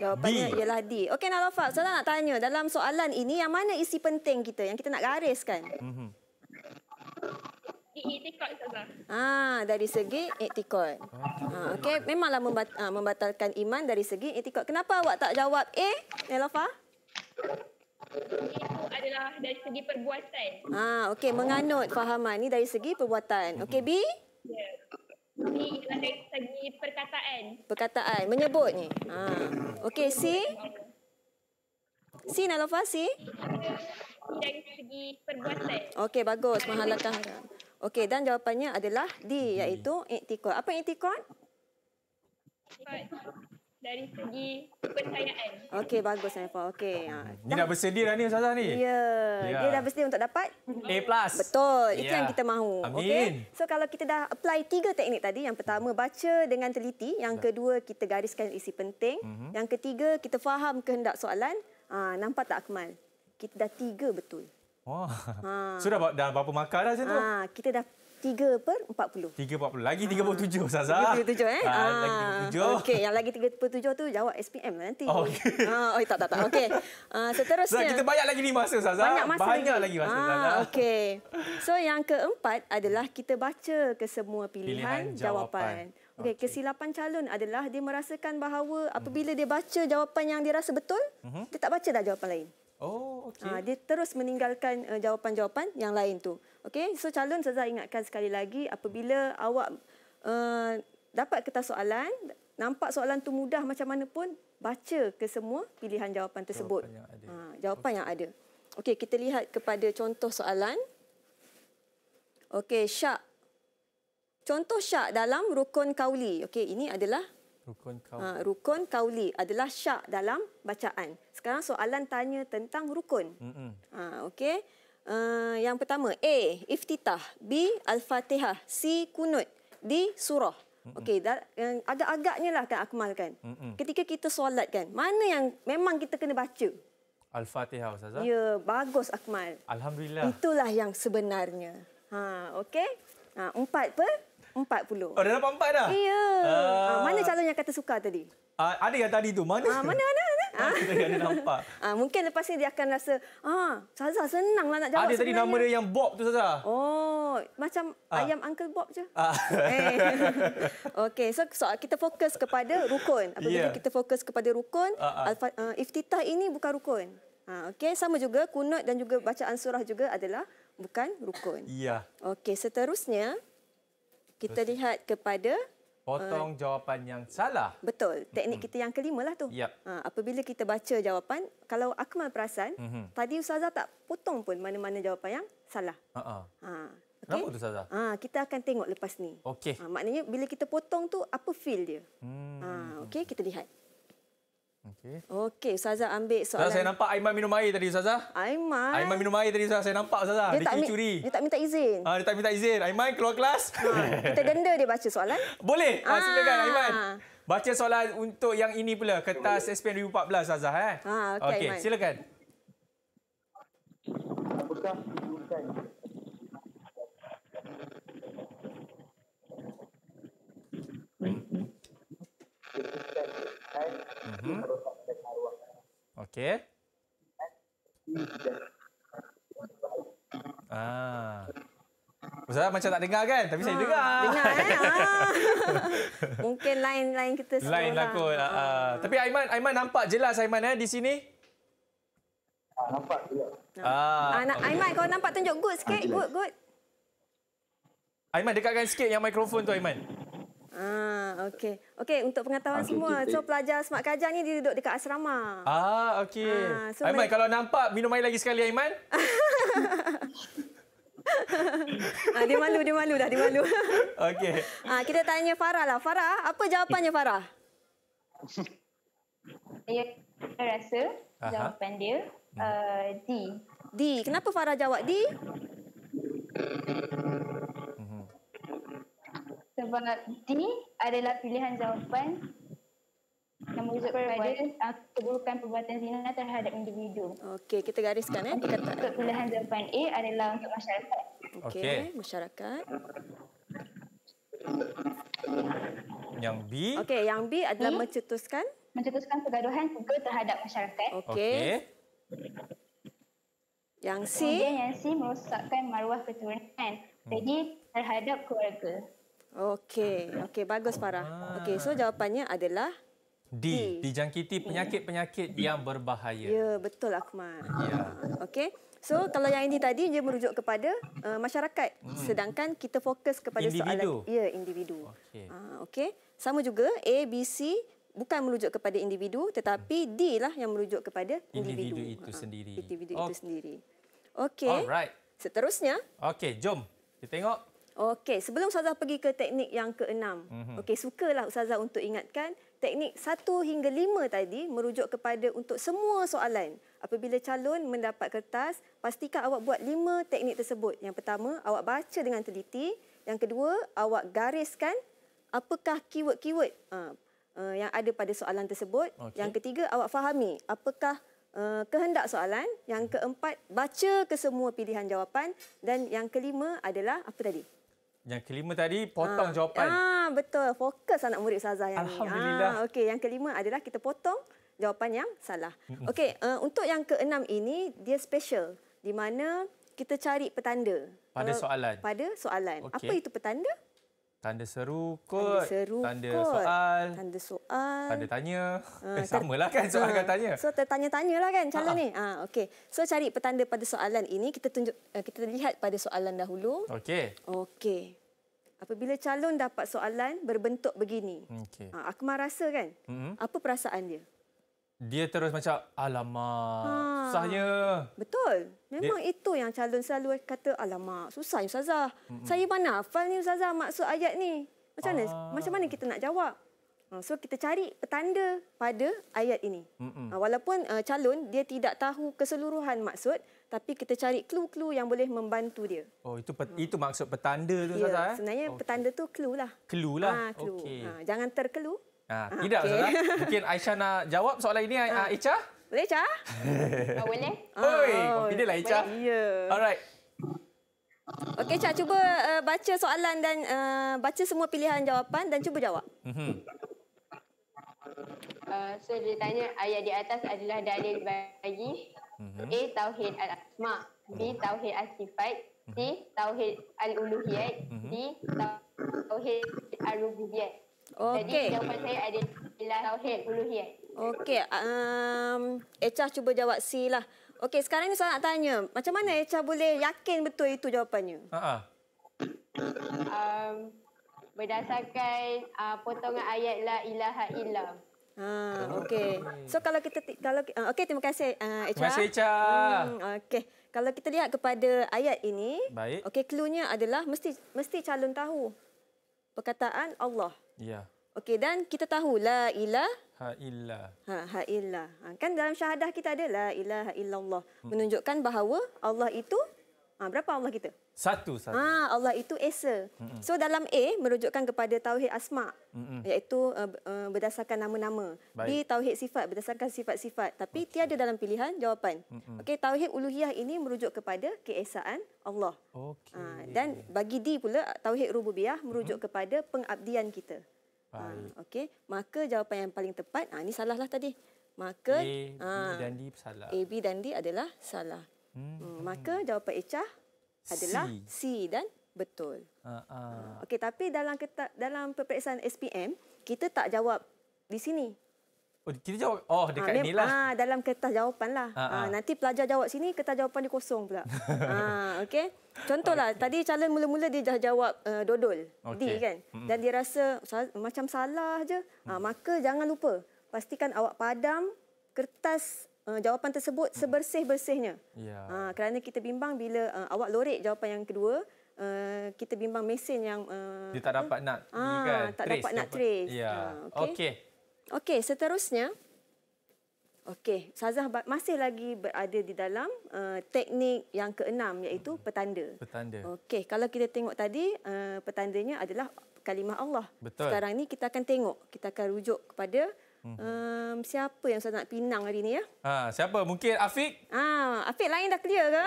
Jawapannya B. ialah D. Okey, Nalofa, saya nak tanya dalam soalan ini yang mana isi penting kita yang kita nak gariskan? Mm-hmm. Ah, dari segi etikot. Ah, okey, memanglah ah, membatalkan iman dari segi etikot. Kenapa awak tak jawab A, Nelofa? Itu adalah dari segi perbuatan. Ah, okay, menganut fahaman ni dari segi perbuatan. Okay, B? Ya. Yeah. B adalah dari segi perkataan. Perkataan, menyebut ni. Ah. okay, C? C, Nelofa, C? Dari segi perbuatan. Okay, bagus. Mahalakah. Okay. Okey, dan jawapannya adalah D, iaitu iktikot. Apa iktikot? Dari segi kepercayaan. Okey, bagus, Naifah. Okey. Dia ya. dah bersedia dah ni, Ustazah ni. Ya, yeah. yeah. dia dah bersedia untuk dapat? A+. Plus. Betul, yeah. itu ya. yang kita mahu. Amin. Okay? So, kalau kita dah apply tiga teknik tadi, yang pertama, baca dengan teliti. Yang ya. kedua, kita gariskan isi penting. Mm -hmm. Yang ketiga, kita faham kehendak soalan. Ha, nampak tak, Akmal? Kita dah tiga betul. Wah. Ha. So dah, dah berapa markah dah macam tu? Ha. Kita dah 3 per 40. 3 per 40. Lagi 37, ha. Sazah. 37, eh? Ha. Ha. Lagi 37. Okey, yang lagi 37 tu jawab SPM lah nanti. Oh, okay. ha. oh tak, tak, tak. Okey. Ha. Seterusnya. So, kita banyak lagi ni masa, Sazah. Banyak masa banyak lagi. lagi masa, ha. Okey. So, yang keempat adalah kita baca ke semua pilihan, pilihan jawapan. jawapan. Okey, okay. kesilapan calon adalah dia merasakan bahawa apabila dia baca jawapan yang dia rasa betul, uh mhm. -huh. dia tak baca dah jawapan lain. Oh, ah, okey. dia terus meninggalkan eh, jawapan-jawapan yang lain tu. Okey, so calon saya ingatkan sekali lagi apabila awak uh, dapat kertas soalan, nampak soalan tu mudah macam mana pun, baca ke semua pilihan jawapan tersebut. Ah, jawapan yang ada. Uh, okey, okay, kita lihat kepada contoh soalan. Okey, syak. Contoh syak dalam rukun kauli. Okey, ini adalah Rukun kauli. Ha, rukun kauli adalah syak dalam bacaan. Sekarang soalan tanya tentang rukun. Ha, okay. uh, ha, yang pertama, A. Iftitah. B. Al-Fatihah. C. Kunut. D. Surah. Okey, agak-agaknya lah kan Akmal kan. Mm-mm. Ketika kita solat kan, mana yang memang kita kena baca? Al-Fatihah Ustazah. Ha? Ya, bagus Akmal. Alhamdulillah. Itulah yang sebenarnya. Ha, okey. Ha, empat per empat puluh. Oh, dah dapat empat dah? Ya. Uh, uh, mana calon yang kata suka tadi? Uh, ada yang tadi tu. Mana? Uh, mana, mana, mana. Kita ada nampak. Uh, mungkin lepas ni dia akan rasa, ah, Saza senanglah nak jawab Ada sebenarnya. tadi nama dia yang Bob tu, Saza. Oh, macam uh. ayam Uncle Bob je. Uh. Hey. Okey, so, so kita fokus kepada rukun. Apabila yeah. kita fokus kepada rukun, uh, uh. uh, iftitah ini bukan rukun. Uh, Okey, sama juga kunut dan juga bacaan surah juga adalah bukan rukun. Ya. Yeah. Okey, seterusnya kita Terus. lihat kepada potong uh, jawapan yang salah. Betul. Hmm, Teknik mm-hmm. kita yang kelima lah tu. Yep. Ha, apabila kita baca jawapan, kalau akmal perasan, mm-hmm. tadi ustazah tak potong pun mana-mana jawapan yang salah. Uh-uh. Ha. Okay. Ha. Ha, Kenapa tu ustazah? Ha, kita akan tengok lepas ni. Okey. Ha, maknanya bila kita potong tu apa feel dia? Hmm. Ha, okey, kita lihat. Okey. Okey, Ustazah ambil soalan. Ustazah, saya nampak Aiman minum air tadi Ustazah. Aiman. Aiman minum air tadi Ustazah. Saya nampak Ustazah. Dia, dia curi, curi Dia tak minta izin. Ah, dia tak minta izin. Aiman keluar kelas. Ha, kita denda dia baca soalan. Boleh. Ha, ah. silakan Aiman. Baca soalan untuk yang ini pula. Kertas SPM 2014 Ustazah. Eh. Ha, okey, okay, Aiman. silakan. Ustaz, Mhm. kan okey ah Ustaz macam tak dengar kan? Tapi ha, saya ah, dengar. Dengar eh. Ah. Mungkin lain-lain kita semua. Lain lah, lah. kot. Ha. Tapi Aiman, Aiman nampak jelas Aiman eh di sini. Ha, nampak juga. Ha. Ha. Ha. Aiman kau nampak tunjuk good sikit. Ha, good, good. Aiman dekatkan sikit yang mikrofon tu Aiman. Ah, okey. Okey, untuk pengetahuan okay, ah, semua. Okay, okay. So pelajar Smart Kajang ni dia duduk dekat asrama. Ah, okey. Ah, so Aiman mana... kalau nampak minum air lagi sekali Aiman. ah, dia malu, dia malu dah, dia malu. okey. Ah, kita tanya Farah lah. Farah, apa jawapannya Farah? Saya rasa Aha. jawapan dia mhm. uh, D. D. Kenapa Farah jawab D? Sebab D adalah pilihan jawapan yang merujuk kepada ah, keburukan perbuatan zina terhadap individu. Okey, kita gariskan. Eh, kita tak... Pilihan jawapan A adalah untuk masyarakat. Okey, okay. masyarakat. Yang B? Okey, yang B adalah B. Hmm? mencetuskan? Mencetuskan kegaduhan juga terhadap masyarakat. Okey. Yang C? Kemudian yang C merosakkan maruah keturunan. Hmm. Jadi terhadap keluarga. Okey, okey bagus Farah. Okey, so ah. jawapannya adalah D, D. dijangkiti penyakit-penyakit yang berbahaya. Ya, betul Akmal. Ya. Okey. So kalau yang ini tadi dia merujuk kepada uh, masyarakat hmm. sedangkan kita fokus kepada individu. soalan ya individu. Okey. Uh, okey. Sama juga A B C bukan merujuk kepada individu tetapi D lah yang merujuk kepada individu. Individu itu uh, sendiri. Individu oh. itu sendiri. Okey. Alright. Seterusnya. Okey, jom. Kita tengok Okey, sebelum Ustazah pergi ke teknik yang keenam. Mm-hmm. Okey, sukalah Ustazah untuk ingatkan teknik satu hingga lima tadi merujuk kepada untuk semua soalan. Apabila calon mendapat kertas, pastikan awak buat lima teknik tersebut. Yang pertama, awak baca dengan teliti. Yang kedua, awak gariskan apakah keyword-keyword uh, uh, yang ada pada soalan tersebut. Okay. Yang ketiga, awak fahami apakah Uh, kehendak soalan yang mhm. keempat baca kesemua pilihan jawapan dan yang kelima adalah apa tadi yang kelima tadi potong ha. jawapan. Ah ha, betul fokus anak murid Sazah yang Alhamdulillah. Ha, Okey yang kelima adalah kita potong jawapan yang salah. Okay, uh, eh, untuk yang keenam ini dia special di mana kita cari petanda pada eh, soalan. pada soalan. Okay. Apa itu petanda? Tanda seru kot. Tanda seru tanda kot. soal. Tanda soal. Tanda tanya. Uh, eh, samalah kan soal dan ah, uh, tanya. So, tertanya-tanyalah kan calon uh-huh. Ah. ni. Ah, uh, okey. So, cari petanda pada soalan ini. Kita tunjuk, uh, kita lihat pada soalan dahulu. Okey. Okey. Apabila calon dapat soalan berbentuk begini. Okey. Uh, Akmar rasa kan? Mm-hmm. Apa perasaan dia? dia terus macam alamak ha. susahnya. Betul. Memang dia... itu yang calon selalu kata alamak susahnya ustazah. Mm-mm. Saya mana hafal ni ustazah maksud ayat ni? Macam mana? Ah. Macam mana kita nak jawab? Ah, so kita cari petanda pada ayat ini. Mm-mm. Ah, walaupun uh, calon dia tidak tahu keseluruhan maksud tapi kita cari clue-clue yang boleh membantu dia. Oh itu hmm. itu maksud petanda tu ya, ustazah eh? Sebenarnya okay. petanda tu clue lah. Clue lah. Ha, clue. Okay. Ha, jangan terkelu. Ah, ah, tidak okay. Zara. Mungkin Aisyah nak jawab soalan ini ah. Ah, Echa? Boleh Echa? Oh, boleh. Oi, oh, pilih oh, lah Echa. Boleh. Yeah. Alright. Okey Echa, cuba uh, baca soalan dan uh, baca semua pilihan jawapan dan cuba jawab. Mm -hmm. Uh, so dia tanya ayat di atas adalah dalil bagi mm -hmm. A. Tauhid al-Asma B. Mhm. Tauhid al-Sifat mm -hmm. C. Mhm. Tauhid al-Uluhiyat mm -hmm. D. Tauhid al-Rububiyat Okey. Jadi jawapan saya adalah tauhid uluhiyat. Okey, um, Echa cuba jawab C lah. Okey, sekarang ni saya nak tanya, macam mana Echa boleh yakin betul itu jawapannya? Ha ah. Um, berdasarkan uh, potongan ayat la ilaha illa. Ha, okey. So kalau kita kalau uh, okay terima kasih uh, Echa. Terima kasih Echa. Hmm, okey. Kalau kita lihat kepada ayat ini, Baik. okey cluenya adalah mesti mesti calon tahu perkataan Allah. Ya. Okey dan kita tahu la ilah ha ilah. Ha ha ilah. Ha, kan dalam syahadah kita ada la ilallah illallah menunjukkan bahawa Allah itu Ha, berapa Allah kita? Satu sahaja. Ha, Allah itu Esa. Mm-mm. So dalam A merujukkan kepada Tauhid Asma. Mm-mm. Iaitu uh, uh, berdasarkan nama-nama. Baik. B Tauhid Sifat berdasarkan sifat-sifat. Tapi okay. tiada dalam pilihan jawapan. Okay, Tauhid Uluhiyah ini merujuk kepada keesaan Allah. Okay. Ha, dan bagi D pula Tauhid Rububiyah merujuk Mm-mm. kepada pengabdian kita. Ha, okay. Maka jawapan yang paling tepat. Ha, ini salahlah tadi. Maka A, B ha, dan D salah. A, B dan D adalah salah. Hmm. hmm. Maka jawapan Ecah adalah C, C dan betul. Uh, uh. Okey, tapi dalam ketak, dalam peperiksaan SPM, kita tak jawab di sini. Oh, kita jawab oh dekat ha, inilah. Ah, ha, dalam kertas jawapan lah. Ah, ha, ha. nanti pelajar jawab sini, kertas jawapan dia kosong pula. ha, okey. Contohlah okay. tadi calon mula-mula dia dah jawab uh, dodol okay. D kan. Dan dia rasa sal macam salah je. Ha, maka jangan lupa pastikan awak padam kertas uh, jawapan tersebut sebersih-bersihnya. Yeah. Ya. Uh, kerana kita bimbang bila uh, awak lorek jawapan yang kedua, uh, kita bimbang mesin yang... Uh, dia tak dapat nak uh, ah, ini kan? Tak dapat nak trace. Yeah. Uh, ah, okay. okay, seterusnya. Okey, Sazah masih lagi berada di dalam uh, teknik yang keenam iaitu hmm. petanda. Petanda. Okey, kalau kita tengok tadi uh, petandanya adalah kalimah Allah. Betul. Sekarang ni kita akan tengok, kita akan rujuk kepada Um, siapa yang saya nak pinang hari ini ya? Ha, siapa? Mungkin Afiq? Ah, Afiq lain dah clear ke?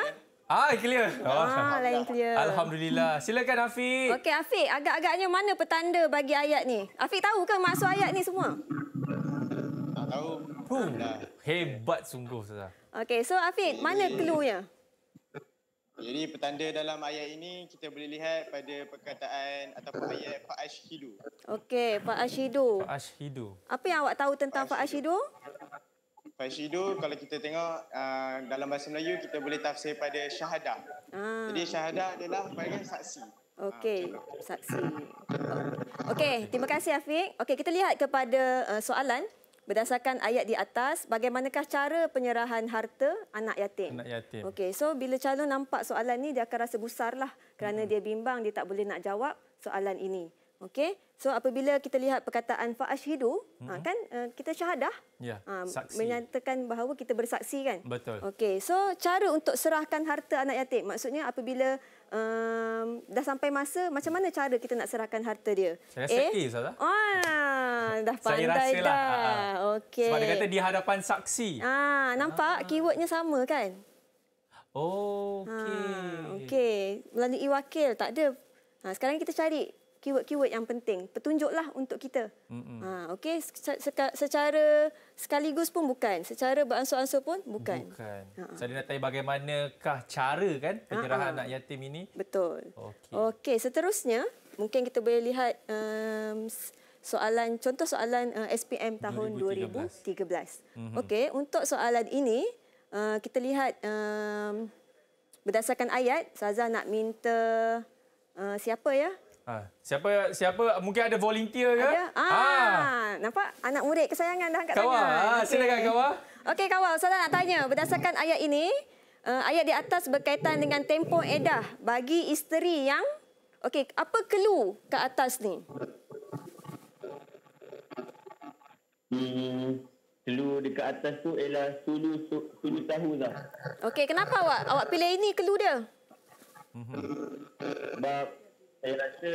Ah, clear. Ah, oh. Ah, lain clear. Alhamdulillah. Silakan Afiq. Okey, Afiq, agak-agaknya mana petanda bagi ayat ni? Afiq tahu ke maksud ayat ni semua? Tak tahu. Huh. Hebat sungguh saya. Okey, so Afiq, mana clue-nya? Jadi petanda dalam ayat ini kita boleh lihat pada perkataan ataupun ayat Pak Ashidu. Okey, Pak Ashidu. Pak Ashidu. Apa yang awak tahu tentang Pak Ashidu? Pak Ashidu, kalau kita tengok ah, dalam bahasa Melayu kita boleh tafsir pada syahadah. Ah. Jadi syahadah adalah bagian saksi. Okey, ah, saksi. Okey, terima kasih Afiq. Okey, kita lihat kepada ah, soalan. Berdasarkan ayat di atas, bagaimanakah cara penyerahan harta anak yatim? Anak yatim. Okey, so bila calon nampak soalan ini dia akan rasa lah kerana hmm. dia bimbang dia tak boleh nak jawab soalan ini. Okey. So apabila kita lihat perkataan faashhidu, ha, hmm. kan eh, kita syahadah. Ya. Ha, menyatakan bahawa kita bersaksi kan? Betul. Okey. So cara untuk serahkan harta anak yatim, maksudnya apabila um, dah sampai masa macam mana cara kita nak serahkan harta dia? Saya rasa eh? A, Ustazah. Ah, dah pandai Saya rasa lah, dah. Ah, ah. Okay. Sebab dia kata di hadapan saksi. Ah, nampak ah. keywordnya sama kan? Oh, okey. Ah, okey, melalui wakil tak ada. Ah, sekarang kita cari keyword-keyword yang penting. Petunjuklah untuk kita. Mm -mm. Ah, okey, secara, secara sekaligus pun bukan. Secara beransur-ansur pun bukan. bukan. Ha. Saya nak tanya bagaimanakah cara kan penyerahan Ha-ha. anak yatim ini? Betul. Okey, okay, seterusnya mungkin kita boleh lihat um, soalan contoh soalan uh, SPM tahun 2013. 2013. Mm-hmm. Okey, untuk soalan ini uh, kita lihat um, berdasarkan ayat Saza nak minta uh, siapa ya? Ha, siapa siapa mungkin ada volunteer ke? Ada. Ah. ah nampak anak murid kesayangan dah angkat kawal. tangan. Kawal, ah, okay. silakan kawal. Okey kawal, saya nak tanya berdasarkan ayat ini, uh, ayat di atas berkaitan dengan tempo edah bagi isteri yang Okey, apa kelu ke atas ni? Hmm, di ke atas tu ialah sulu sulu tahu lah. Okey, kenapa awak awak pilih ini clue dia? Sebab saya rasa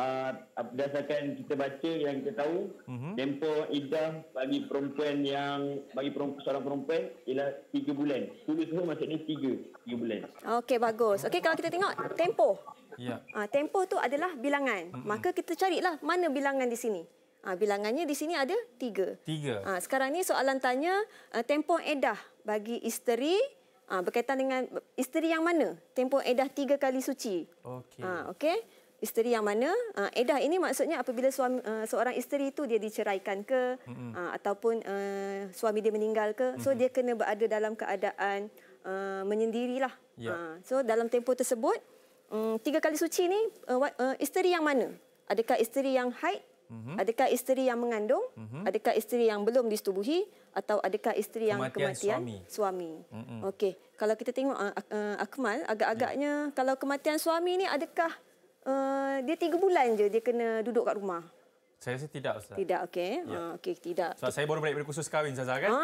uh, berdasarkan kita baca yang kita tahu mm-hmm. tempoh idah bagi perempuan yang bagi perempuan, seorang perempuan ialah 3 bulan. Tulis semua masuk ni 3, 3 bulan. Okey bagus. Okey kalau kita tengok tempoh. Ya. Yeah. Uh, tempoh tu adalah bilangan. Mm-hmm. Maka kita carilah mana bilangan di sini. Ha, bilangannya di sini ada tiga. Tiga. Ha, sekarang ni soalan tanya uh, tempoh edah bagi isteri ha, berkaitan dengan isteri yang mana? Tempoh edah tiga kali suci. Okey. Ha, Okey isteri yang mana uh, ah, edah ini maksudnya apabila suami uh, seorang isteri itu dia diceraikan ke mm-hmm. uh, ataupun uh, suami dia meninggal ke so mm-hmm. dia kena berada dalam keadaan uh, menyendirilah yeah. Ya. uh, so dalam tempoh tersebut um, tiga kali suci ni uh, uh, isteri yang mana adakah isteri yang haid mm-hmm. adakah isteri yang mengandung mm-hmm. adakah isteri yang belum disetubuhi atau adakah isteri yang kematian, kematian? suami, suami. okey kalau kita tengok uh, uh, akmal agak-agaknya yeah. kalau kematian suami ini, adakah Eh, dia tiga bulan je dia kena duduk kat rumah. Saya rasa tidak Ustaz. Tidak okey. Ya. Uh, okey tidak. Sebab so, saya baru balik dari kursus kahwin Zaza kan? Ah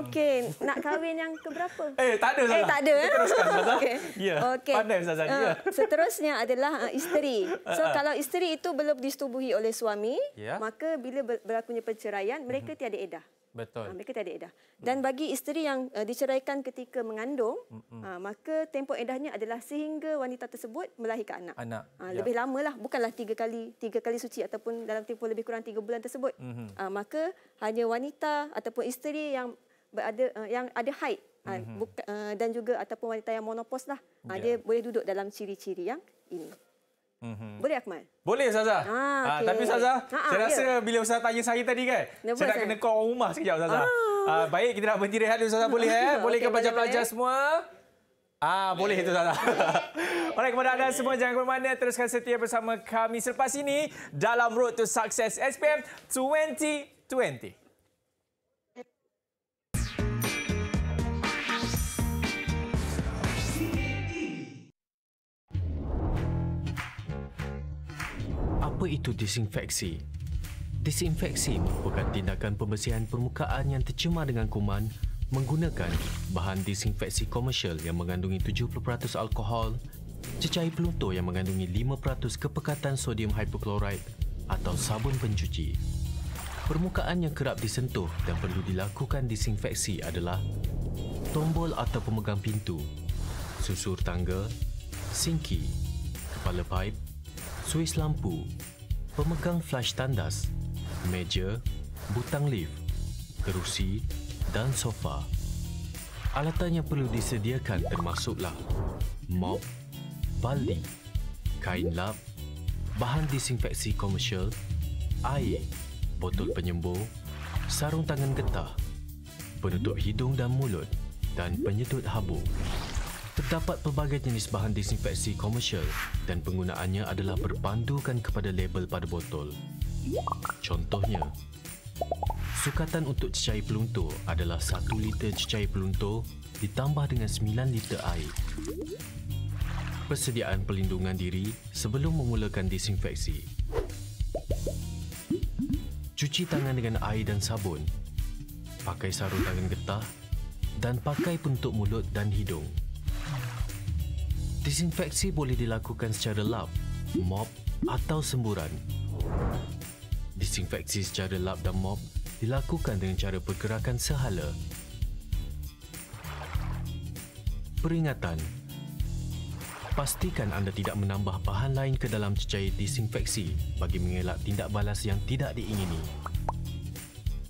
hmm. okey. Nak kahwin yang ke berapa? eh tak ada Ustaz. Eh tak ada. Eh? eh? Teruskan Ustaz. Ya. Yeah. Okay. Pandai Ustaz. Uh, eh, Seterusnya adalah uh, isteri. Ah, so uh, uh. kalau isteri itu belum disetubuhi oleh suami, yeah. maka bila berlakunya perceraian, mereka mhm. tiada edah. Betul. Ah, mereka tiada edah. Dan bagi isteri yang uh, diceraikan ketika mengandung, uh, maka tempoh edahnya adalah sehingga wanita tersebut melahirkan anak. Anak. Uh, ya. Lebih lamalah, bukanlah tiga kali tiga kali suci ataupun dalam tempoh lebih kurang tiga bulan tersebut. Uh, maka hanya wanita ataupun isteri yang berada uh, yang ada haid uh, buka, uh, dan juga ataupun wanita yang monopos lah, uh, ya. dia boleh duduk dalam ciri-ciri yang ini. Mm-hmm. Boleh Akmal? Boleh Saza. Ah, okay. ah, tapi Saza, ha, ah, ah, saya rasa yeah. bila Ustazah tanya saya tadi kan, Nervous, saya nak eh? kena kau orang rumah sekejap Saza. Ah. ah. baik, kita nak berhenti rehat dulu Saza. Boleh eh? Boleh okay, ke pelajar-pelajar semua? Ah, boleh itu Saza. Baik, kepada anda semua jangan ke mana-mana. Teruskan setia bersama kami selepas ini dalam Road to Success SPM 2020. Apa itu disinfeksi? Disinfeksi merupakan tindakan pembersihan permukaan yang tercemar dengan kuman menggunakan bahan disinfeksi komersial yang mengandungi 70% alkohol, cecair peluntur yang mengandungi 5% kepekatan sodium hypochlorite atau sabun pencuci. Permukaan yang kerap disentuh dan perlu dilakukan disinfeksi adalah tombol atau pemegang pintu, susur tangga, sinki, kepala pipe, suis lampu, pemegang flash tandas, meja, butang lift, kerusi dan sofa. Alatan yang perlu disediakan termasuklah mop, bali, kain lap, bahan disinfeksi komersial, air, botol penyembuh, sarung tangan getah, penutup hidung dan mulut dan penyedut habuk. Terdapat pelbagai jenis bahan disinfeksi komersial dan penggunaannya adalah berpandukan kepada label pada botol. Contohnya, sukatan untuk cecair peluntur adalah 1 liter cecair peluntur ditambah dengan 9 liter air. Persediaan pelindungan diri sebelum memulakan disinfeksi. Cuci tangan dengan air dan sabun. Pakai sarung tangan getah dan pakai penutup mulut dan hidung. Disinfeksi boleh dilakukan secara lap, mop atau semburan. Disinfeksi secara lap dan mop dilakukan dengan cara pergerakan sehala. Peringatan Pastikan anda tidak menambah bahan lain ke dalam cecair disinfeksi bagi mengelak tindak balas yang tidak diingini.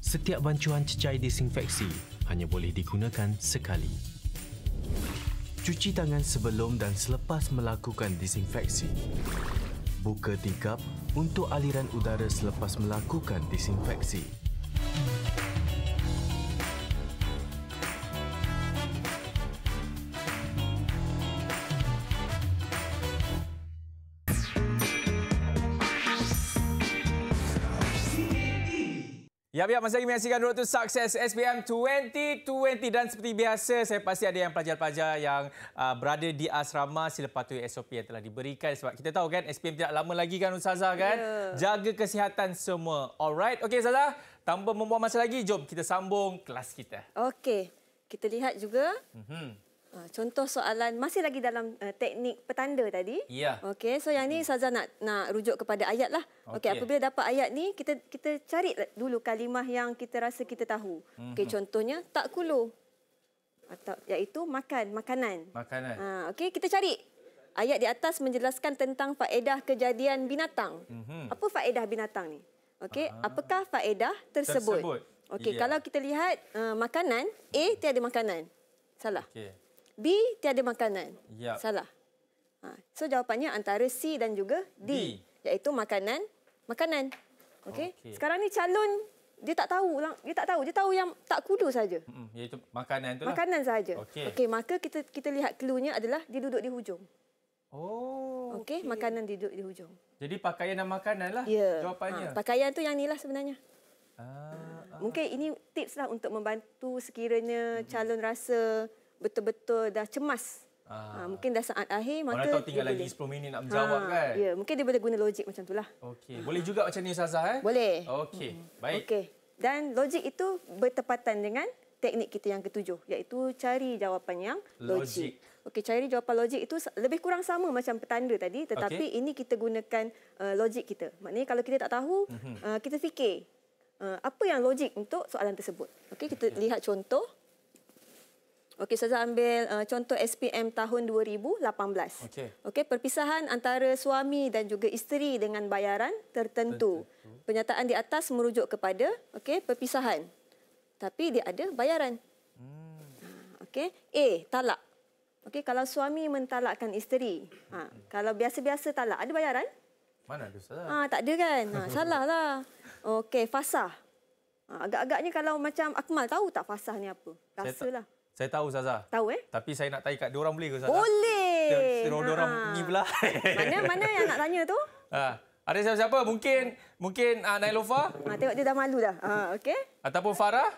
Setiap bancuhan cecair disinfeksi hanya boleh digunakan sekali. Cuci tangan sebelum dan selepas melakukan disinfeksi. Buka tingkap untuk aliran udara selepas melakukan disinfeksi. Tabiak masih lagi menyaksikan Road to Success SPM 2020 dan seperti biasa saya pasti ada yang pelajar-pelajar yang uh, berada di asrama sila patuhi SOP yang telah diberikan sebab kita tahu kan SPM tidak lama lagi kan Ustazah kan yeah. jaga kesihatan semua. Alright, okey Ustazah, tanpa membuang masa lagi, jom kita sambung kelas kita. Okey, kita lihat juga. Mhm. Mm Ah, contoh soalan masih lagi dalam uh, teknik petanda tadi. Ya. Okey, so yang ni Saza nak nak rujuk kepada ayat lah. Okey, okay, apabila dapat ayat ni, kita kita cari dulu kalimah yang kita rasa kita tahu. Mm-hmm. Okey, contohnya tak kulu. Atau iaitu makan, makanan. Makanan. Ha, okey, kita cari ayat di atas menjelaskan tentang faedah kejadian binatang. hmm Apa faedah binatang ni? Okey, uh apakah faedah tersebut? tersebut. Okey, yeah. kalau kita lihat uh, makanan, A tiada makanan. Salah. Okey. B tiada makanan. Yep. Salah. Ha. So jawapannya antara C dan juga D, D. iaitu makanan, makanan. Okey. Okay. Sekarang ni calon dia tak tahu dia tak tahu, dia tahu yang tak kudu saja. Hmm, iaitu makanan itulah. Makanan saja. Okey, okay, maka kita kita lihat cluenya adalah dia duduk di hujung. Oh. Okey, okay. makanan dia duduk di hujung. Jadi pakaian dan lah yeah. jawapannya. Ha, pakaian tu yang inilah sebenarnya. Ah, ah Mungkin ah. ini tips lah untuk membantu sekiranya calon rasa betul-betul dah cemas. Ha, mungkin dah saat akhir maka Orang tahu tinggal lagi boleh. 10 minit nak menjawab ha, kan. Ya, mungkin dia boleh guna logik macam itulah. Okey, ha. boleh juga macam ni Ustazah eh? Boleh. Okey, hmm baik. Okay. Dan logik itu bertepatan dengan teknik kita yang ketujuh iaitu cari jawapan yang logik. Okey, cari jawapan logik itu lebih kurang sama macam petanda tadi tetapi okay. ini kita gunakan uh, eh, logik kita. Maknanya kalau kita tak tahu uh, kita fikir uh, apa yang logik untuk soalan tersebut. Okey, kita okay. lihat contoh. Okey, Ustazah ambil uh, contoh SPM tahun 2018. Okey. Okey, perpisahan antara suami dan juga isteri dengan bayaran tertentu. Pernyataan di atas merujuk kepada okey, perpisahan. Tapi dia ada bayaran. Hmm. Ah, okey. A, talak. Okey, kalau suami mentalakkan isteri. Ha, kalau biasa-biasa talak, ada bayaran? Mana ada, Ustazah? Ha, tak ada kan? Ha, salahlah. Okey, fasah. agak-agaknya kalau macam Akmal tahu tak fasah ni apa? Rasalah. Saya tahu Zaza. Tahu eh? Tapi saya nak tanya kat dua orang boleh ke Zaza? Boleh. Seru dua orang ni ah. pula. mana mana yang nak tanya tu? Ha. Ada siapa-siapa? Mungkin mungkin uh, Nailofa? Ha, tengok dia dah malu dah. Ha, okey. Ataupun Farah?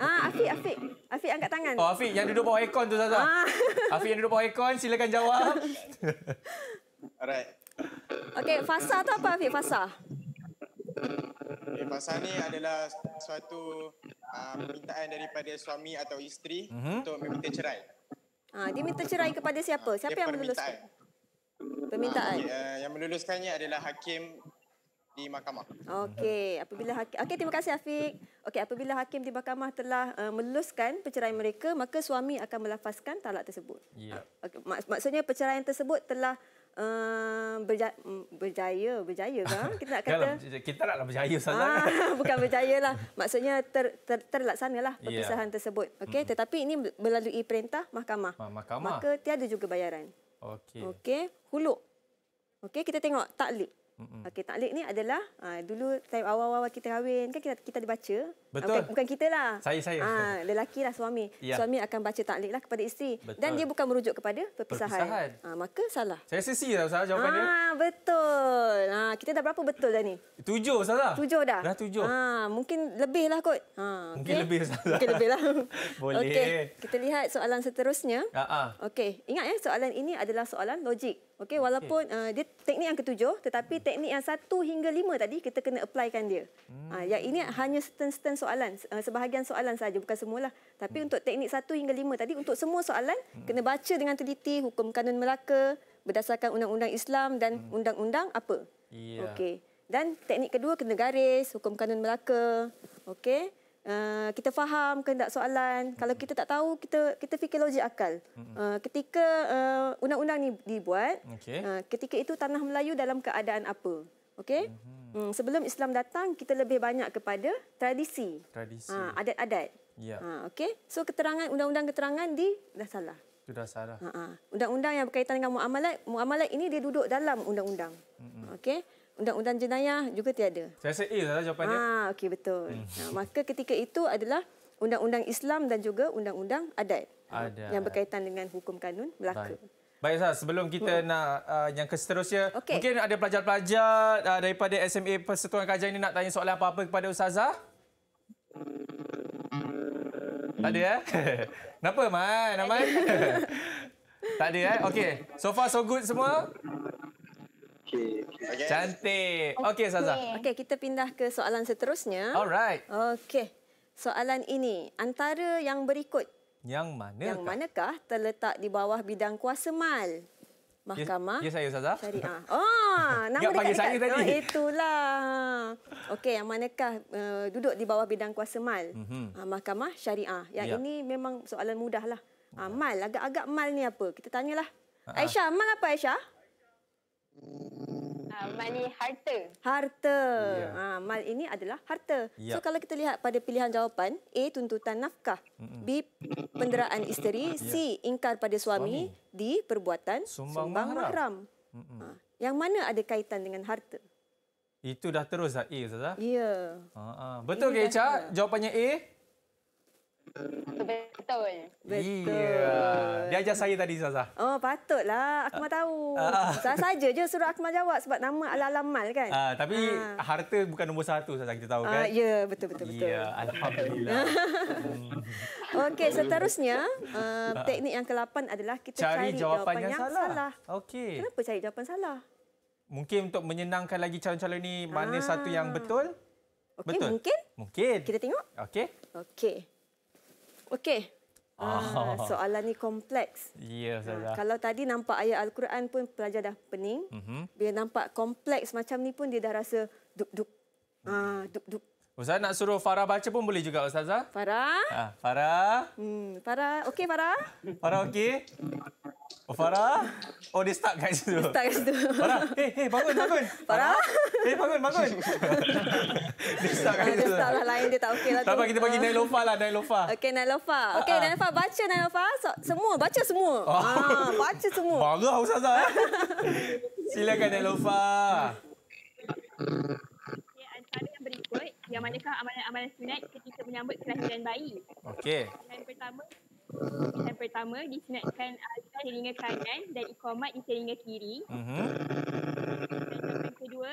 Ah, Afiq, Afiq. Afiq angkat tangan. Oh, Afiq yang duduk bawah aircon tu Zaza. Ah. Afiq yang duduk bawah aircon, silakan jawab. Alright. Okey, fasa tu apa Afiq? Fasa. Okay, pasal ni adalah suatu uh, permintaan daripada suami atau isteri uh-huh. untuk meminta cerai. Ah, dia minta cerai kepada siapa? Ah, siapa dia yang meluluskan? Permintaan. Okay, uh, ah, yang meluluskannya adalah hakim di mahkamah. Okey, apabila hakim Okey, terima kasih Afiq. Okey, apabila hakim di mahkamah telah uh, meluluskan perceraian mereka, maka suami akan melafazkan talak tersebut. Ya. Yeah. Okay, mak- maksudnya perceraian tersebut telah uh, berjaya, berjaya, berjaya kan? Kita nak kata... kita taklah berjaya ah, sangat. bukan berjaya lah. Maksudnya ter, ter, terlaksana ya. perpisahan yeah. tersebut. Okay? Mm. Tetapi ini melalui perintah mahkamah. mahkamah. Maka tiada juga bayaran. Okey. Okey, huluk. Okey, kita tengok taklik. Mm-hmm. Okey, taklik ni adalah ha, dulu time awal-awal kita kahwin kan kita kita dibaca. Ah, betul. Bukan, bukan kita lah. Saya saya. Ha, lelaki lah suami. Ya. Suami akan baca taklik lah kepada isteri. Betul. Dan dia bukan merujuk kepada perpisahan. perpisahan. Ha, maka salah. Saya sisi lah Ustaz jawapan ha, dia. Betul. Ha, kita dah berapa betul dah ni? Tujuh salah Tujuh dah. Dah tujuh. Ha, mungkin lebih lah kot. Ha, mungkin okay. lebih salah Mungkin lebih lah. Boleh. Okay. Kita lihat soalan seterusnya. Ha, ha. Okey. Ingat ya soalan ini adalah soalan logik. Okey, walaupun okay. Uh, dia teknik yang ketujuh, tetapi hmm. teknik yang satu hingga lima tadi kita kena applykan dia. Hmm. Uh, yang ini hmm. hanya certain-certain soalan, uh, sebahagian soalan saja, bukan semula. Tapi hmm. untuk teknik satu hingga lima tadi, untuk semua soalan, hmm. kena baca dengan teliti hukum kanun Melaka berdasarkan undang-undang Islam dan hmm. undang-undang hmm. apa. Yeah. Okey. Dan teknik kedua kena garis, hukum kanun Melaka. Okey uh, kita faham ke tak soalan. hmm Kalau kita tak tahu, kita kita fikir logik akal. hmm Uh, ketika uh, undang-undang ni dibuat, okay. uh, ketika itu tanah Melayu dalam keadaan apa? Okey. hmm Hmm, sebelum Islam datang, kita lebih banyak kepada tradisi. Tradisi. adat-adat. Ya. Yeah. Uh, okey. So keterangan undang-undang keterangan di dah salah. Sudah salah. Uh-uh. Undang-undang yang berkaitan dengan muamalat, muamalat ini dia duduk dalam undang-undang. Mm-hmm. Okey undang-undang jenayah juga tiada. Saya rasa A adalah jawapannya. Ha, okey betul. Hmm. Ah, maka ketika itu adalah undang-undang Islam dan juga undang-undang adat. Adat. Yang berkaitan dengan hukum kanun Melaka. Baik. Baik Ustaz, sebelum kita hmm. nak uh, yang ke seterusnya, okay. mungkin ada pelajar-pelajar uh, daripada SMA Persatuan Kajian ini nak tanya soalan apa-apa kepada Ustazah? Hmm. Tak ada ya? Eh? Kenapa Man? Aman? tak ada ya? Eh? Okey, so far so good semua? okay. okay. Cantik. Okey, Saza. Okey, kita pindah ke soalan seterusnya. Alright. Okey. Soalan ini, antara yang berikut. Yang mana? Yang manakah terletak di bawah bidang kuasa mal? Mahkamah. Ya, yes, saya, yes, Syariah. Oh, nama dekat, dekat saya tadi. Oh, itulah. Okey, yang manakah uh, duduk di bawah bidang kuasa mal? Mm-hmm. mahkamah Syariah. Yang ya. ini memang soalan mudahlah. Uh, mal, agak-agak mal ni apa? Kita tanyalah. Aisyah, mal apa Aisyah? Ah, money harta. Harta. Ya. Ha ah, mal ini adalah harta. Yeah. So ya. kalau kita lihat pada pilihan jawapan A tuntutan nafkah, B penderaan isteri, yeah. C ingkar pada suami, suami. D perbuatan sumbang, sumbang mahram. mahram. Ha. Yang mana ada kaitan dengan harta? Itu dah terus dah A ustazah. Ya. Yeah. Ha, ha. Betul ke Ica? Jawapannya A. Betul. Betul. Yeah. Dia ajar saya tadi, Zaza. Oh, patutlah. Akmal tahu. Saya ah, ah. saja je suruh Akmal jawab sebab nama Alalam Mal kan. Uh, tapi uh. harta bukan nombor satu, Zaza, kita tahu kan. Uh, ya, yeah, betul, betul, betul. Ya, yeah, Alhamdulillah. Okey, seterusnya, uh, teknik yang ke-8 adalah kita cari, cari jawapan yang salah. salah. Okey. Kenapa cari jawapan salah? Mungkin untuk menyenangkan lagi calon-calon ini, mana uh. satu yang betul? betul mungkin. Mungkin. Kita tengok. Okey. Okey. Okey. Ah, ah, soalan ni kompleks. Ya, yeah, Ustazah. Ha, kalau tadi nampak ayat Al-Quran pun pelajar dah pening. Mm -hmm. Bila nampak kompleks macam ni pun dia dah rasa duk-duk. Ah, duk-duk. Ustaz nak suruh Farah baca pun boleh juga ustazah. Farah? Ha, Farah. Hmm, Farah okey Farah? Farah okey? Oh, Farah? Oh, dia start kat situ. Dia start kat situ. Farah, hey, eh, eh, hey, bangun, bangun. Farah? Farah? Hey, eh, bangun, bangun. dia start kat ah, situ. Dia start lah, lain dia tak okey lah tak tu. Tak kita bagi uh. Nailofa lah, Nailofa. Okey, Nailofa. Okey, uh-huh. Nailofa, baca Nailofa. So, semua, baca semua. Oh. Ah, baca semua. Marah, Ustazah. Eh? Silakan, Nailofa. Okey, ya, antara yang berikut yang hmm. manakah amalan-amalan sunat ketika menyambut kelahiran bayi. Okey. Yang pertama, yang pertama disunatkan uh, telinga kanan dan ikhomat di telinga kiri. Uh-huh. Yang kedua,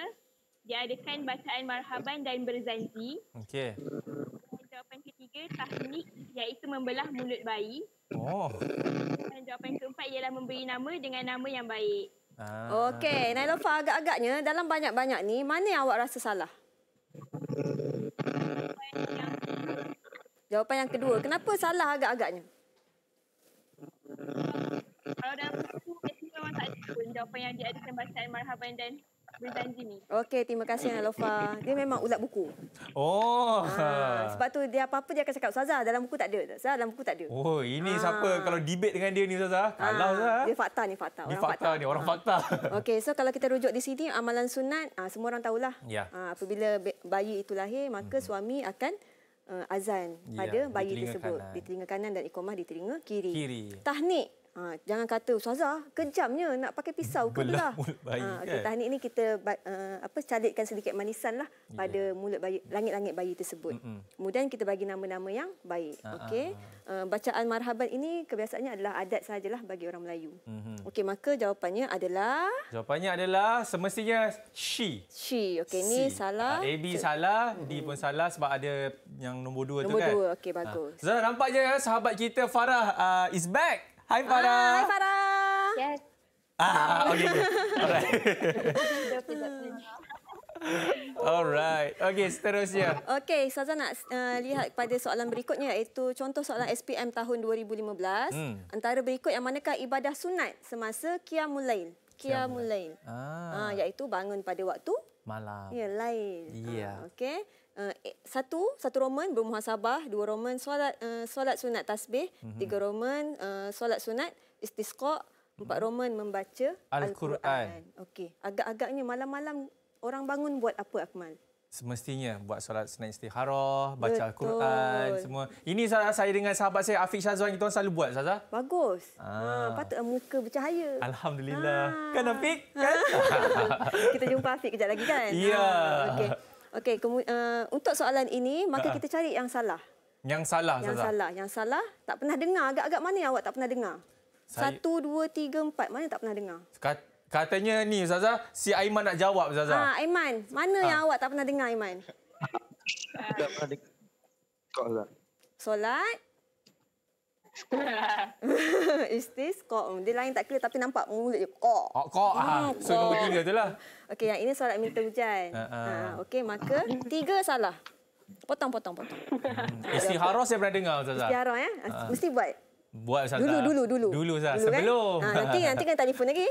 diadakan bacaan marhaban dan berzanji. Okey. Dan jawapan ketiga, tahnik iaitu membelah mulut bayi. Oh. Dan jawapan keempat ialah memberi nama dengan nama yang baik. Ah. Okey, Nailofa agak-agaknya dalam banyak-banyak ni, mana yang awak rasa salah? Jawapan yang kedua, kenapa salah agak-agaknya? Kalau dalam buku itu memang tak ada pun jawapan yang dia diadakan bacaan Marhaban dan Berjanji ni. Okey, terima kasih Alofa. Dia memang ulat buku. Oh. Ha, sebab tu dia apa-apa dia akan cakap, Ustazah dalam buku tak ada. Ustazah dalam buku tak ada. Oh, ini ha. siapa kalau debate dengan dia ni Ustazah? Ha. Ah, kalau Ustazah. Dia fakta ni fakta. Orang dia fakta, fakta ni, orang fakta. Ha. Okey, so kalau kita rujuk di sini, amalan sunat, ha, semua orang tahulah. Ya. Ha, apabila bayi itu lahir, maka hmm. suami akan uh, azan ya, pada bayi di tersebut kanan. di telinga kanan dan ikhmah di telinga kiri. kiri. Tahnik Ha, jangan kata ustazah kejamnya nak pakai pisau ke belah. Bayi, ha, okay, kan? tahniah ni kita uh, apa calitkan sedikit manisanlah yeah. pada mulut bayi langit-langit bayi tersebut. Mm-mm. Kemudian kita bagi nama-nama yang baik. Ah, okey. Uh, bacaan marhaban ini kebiasaannya adalah adat sajalah bagi orang Melayu. Mm-hmm. Okey, maka jawapannya adalah Jawapannya adalah semestinya she. She. Okey, ni salah. Ha, A B salah, mm-hmm. D mhm. pun salah sebab ada yang nombor dua nombor tu dua. kan. Nombor dua, Okey, bagus. Ha. Zara nampak je sahabat kita Farah uh, is back. Hai Farah. Hai Farah. Yes. Ah, okay. Alright. Alright. Okay, seterusnya. Okay, saya nak uh, lihat pada soalan berikutnya iaitu contoh soalan SPM tahun 2015. Hmm. Antara berikut yang manakah ibadah sunat semasa Qiyamul Lail? Qiyamul Lail. Ah. Uh, iaitu bangun pada waktu? Malam. Ya, lain. Ya. Yeah. okay. Eh, eh, satu satu roman bermuhasabah, dua roman solat uh, solat sunat tasbih, mm-hmm. tiga roman uh, solat sunat istisqa, mm-hmm. empat mhm. roman membaca al-Quran. al Okey, agak-agaknya malam-malam orang bangun buat apa Akmal? Semestinya buat solat sunat istikharah, baca Al-Quran, semua. Ini saya dengan sahabat saya Afiq Syazwan kita selalu buat, Saza. Bagus. Ah. Ha, patut muka bercahaya. Alhamdulillah. Ah. Kan Afiq? Kan? kita jumpa Afiq kejap lagi kan? Ya. Yeah. Ha, Okey. Okey, uh, untuk soalan ini, maka uh kita cari yang salah. Yang salah, yang salah. salah. Yang salah, tak pernah dengar. Agak-agak mana yang awak tak pernah dengar? Saya... Satu, dua, tiga, empat. Mana tak pernah dengar? Kat, katanya ni, Zaza, si Aiman nak jawab, Zaza. Ha, Aiman, mana ha. yang awak tak pernah dengar, Aiman? Tak pernah dengar. Solat. Solat. Is this kok? Dia lain tak clear tapi nampak mulut je kok. Oh, kok. Ha. So nombor tiga je lah. Okey, yang ini solat minta hujan. Uh, uh. Okey, maka tiga salah. Potong, potong, potong. Hmm. Istiharah saya pernah dengar, Ustazah. Istiharah, eh? ya? Mesti buat buat usaha dulu, dulu dulu dulu usaha. dulu eh? sebelum kan? ha, nanti nanti kan telefon lagi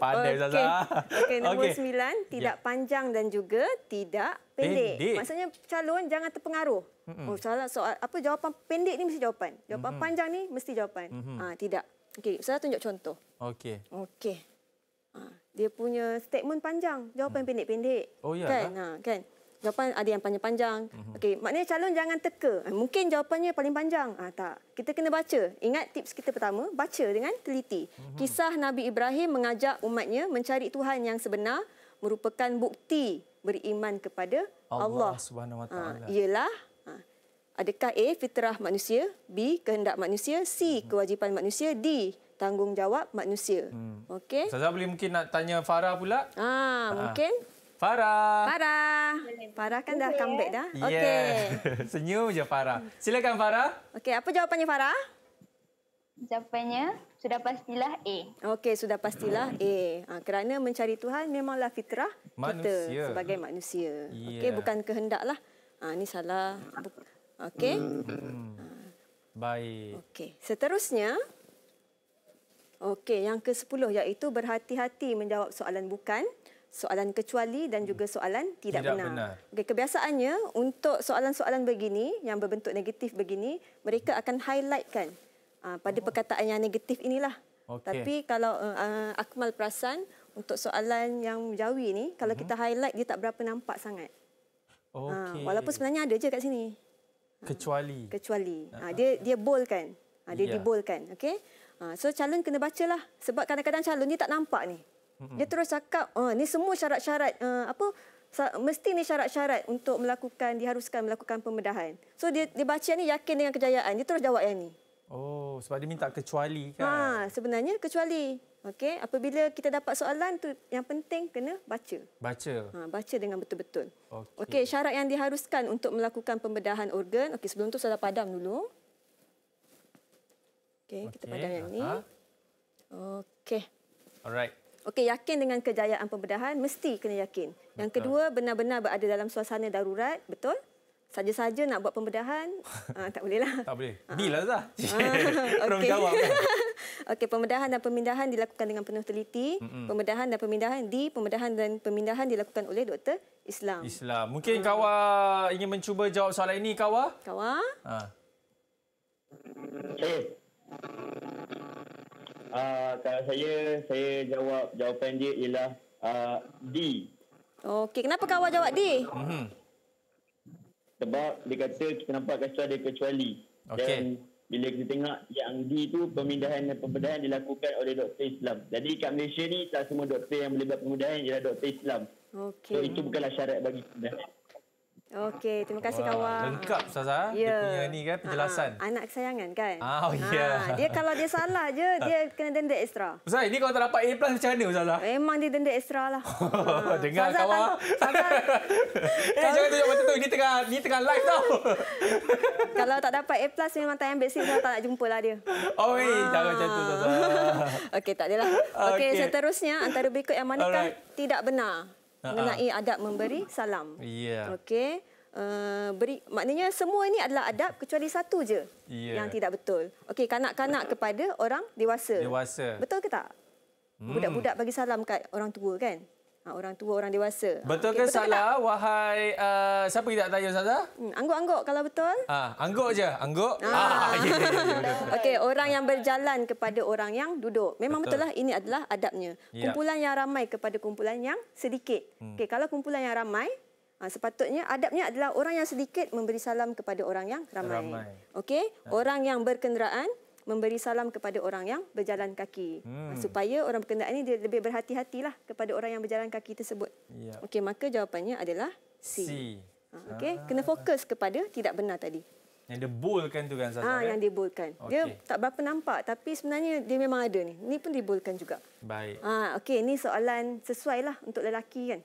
pandai okay. usaha okay, nombor okay. sembilan ya. tidak yeah. panjang dan juga tidak pendek, pendek. maksudnya calon jangan terpengaruh mm -mm. oh soal soal apa jawapan pendek ni mesti jawapan jawapan mm -mm. panjang ni mesti jawapan mm -hmm. ha, tidak okey saya tunjuk contoh okey okey ha, dia punya statement panjang jawapan mm. pendek-pendek mm. oh ya kan ha, kan jawapan ada yang panjang-panjang. Uh-huh. Okey, maknanya calon jangan teka. Eh, mungkin jawapannya paling panjang. Ah tak. Kita kena baca. Ingat tips kita pertama, baca dengan teliti. Uh-huh. Kisah Nabi Ibrahim mengajak umatnya mencari Tuhan yang sebenar merupakan bukti beriman kepada Allah, Allah. Subhanahu Wa ah, Taala. Ah, ialah adakah A fitrah manusia, B kehendak manusia, C mhm. kewajipan manusia, D tanggungjawab manusia. Hmm. Okey. Ustazah boleh mungkin nak tanya Farah pula? Ah, ah. mungkin. Farah. Farah. Farah kan dah comeback dah. Okey. Yeah. Senyum je Farah. Silakan Farah. Okey, apa jawapannya Farah? Jawapannya sudah pastilah A. Okey, sudah pastilah A. Ha, kerana mencari Tuhan memanglah fitrah manusia. kita sebagai manusia. Yeah. Okey, bukan kehendaklah. Ah ha, ni salah. Okey. Hmm. Baik. Okey, seterusnya Okey, yang ke-10 iaitu berhati-hati menjawab soalan bukan soalan kecuali dan juga hmm. soalan tidak, tidak benar. benar. Okay, kebiasaannya untuk soalan-soalan begini yang berbentuk negatif begini mereka akan highlightkan uh, pada oh. perkataan yang negatif inilah. Okay. Tapi kalau uh, Akmal perasan untuk soalan yang jawi ini kalau uh hmm. -huh. kita highlight dia tak berapa nampak sangat. Ah, okay. Uh, walaupun sebenarnya ada je kat sini. Kecuali. Kecuali. Uh -huh. uh, dia dia bold kan? Uh, dia yeah. dibold kan? Okay? Uh, so calon kena bacalah sebab kadang-kadang calon ni tak nampak ni. Dia terus cakap, uh, ni semua syarat-syarat uh, apa mesti ni syarat-syarat untuk melakukan diharuskan melakukan pembedahan. So dia dia baca ni yakin dengan kejayaan. Dia terus jawab yang ni. Oh, sebab dia minta kecuali kan. Ha, sebenarnya kecuali. Okey, apabila kita dapat soalan tu yang penting kena baca. Baca. Ha, baca dengan betul-betul. Okey, okay, syarat yang diharuskan untuk melakukan pembedahan organ. Okey, sebelum tu saya dah padam dulu. Okey, okay. kita padam yang ni. Okey. Alright. Okey, yakin dengan kejayaan pembedahan mesti kena yakin. Yang kedua, benar-benar berada dalam suasana darurat, betul? Saja-saja nak buat pembedahan, uh, tak bolehlah. Tak boleh. Bila dah. Belum jawab. Kan. Okey, pembedahan dan pemindahan dilakukan dengan penuh teliti. Mm-hmm. Pembedahan dan pemindahan di pembedahan dan pemindahan dilakukan oleh Dr Islam. Islam. Mungkin Kawa ingin mencuba jawab soalan ini, Kawa? Kawa? Ha. Ah, kalau saya saya jawab jawapan dia ialah uh, D. Okey, kenapa kawan jawab D? Mm-hmm. Sebab dia kata kita nampak kasut ada kecuali. Okay. Dan bila kita tengok yang D itu pemindahan dan pembedahan dilakukan oleh doktor Islam. Jadi kat Malaysia ni tak semua doktor yang boleh buat pembedahan ialah doktor Islam. Okay. So itu bukanlah syarat bagi pembedahan. Okey, terima kasih Wah. kawan. Lengkap Ustaz. Yeah. Ah. Dia ya. punya ni kan penjelasan. Ha, anak kesayangan kan? Ah, oh, ya. Yeah. Ha, dia kalau dia salah je, dia kena denda ekstra. Ustaz, ini kalau tak dapat A+, macam mana Ustaz? Memang dia denda ekstra lah. ha. Dengar Ustazah, kawan. Ustaz, eh, jangan tunjuk macam tu. Ini tengah, ini tengah live tau. kalau tak dapat A+, memang tak ambil sini. Tak nak jumpa lah dia. Oh, ha. jangan macam tu Ustaz. Okey, tak adalah. Okey, okay. seterusnya antara berikut yang manakah Alright. tidak benar. Ha, mengenai ha. adab memberi salam. Yeah. Okey. Uh, beri maknanya semua ini adalah adab kecuali satu je yeah. yang tidak betul. Okey, kanak-kanak kepada orang dewasa. Dewasa. Betul ke tak? Hmm. Budak-budak bagi salam kat orang tua kan? Ah, orang tua, orang dewasa. Ah, betul okay, ke betul salah, ke wahai uh, siapa kita tanya, Ustazah? Hmm, angguk-angguk kalau betul. Ha, angguk je, angguk. Ah. Ah, yeah, yeah, yeah, Okey, orang yang berjalan kepada orang yang duduk. Memang betul lah, ini adalah adabnya. Yeah. Kumpulan yang ramai kepada kumpulan yang sedikit. Hmm. Okey, kalau kumpulan yang ramai, sepatutnya adabnya adalah orang yang sedikit memberi salam kepada orang yang ramai. ramai. Okey, ya. orang yang berkenderaan memberi salam kepada orang yang berjalan kaki hmm. supaya orang berkenaan ini lebih berhati-hatilah kepada orang yang berjalan kaki tersebut. Yep. Ya. Okey, maka jawapannya adalah C. C. Ha, okey, kena ah. fokus kepada tidak benar tadi. Yang dibulkan tu kan Zazah? Ha, eh? yang dibulkan. Okay. Dia tak berapa nampak tapi sebenarnya dia memang ada ni. Ini pun dibulkan juga. Baik. Ah, okey, ini soalan sesuailah untuk lelaki kan.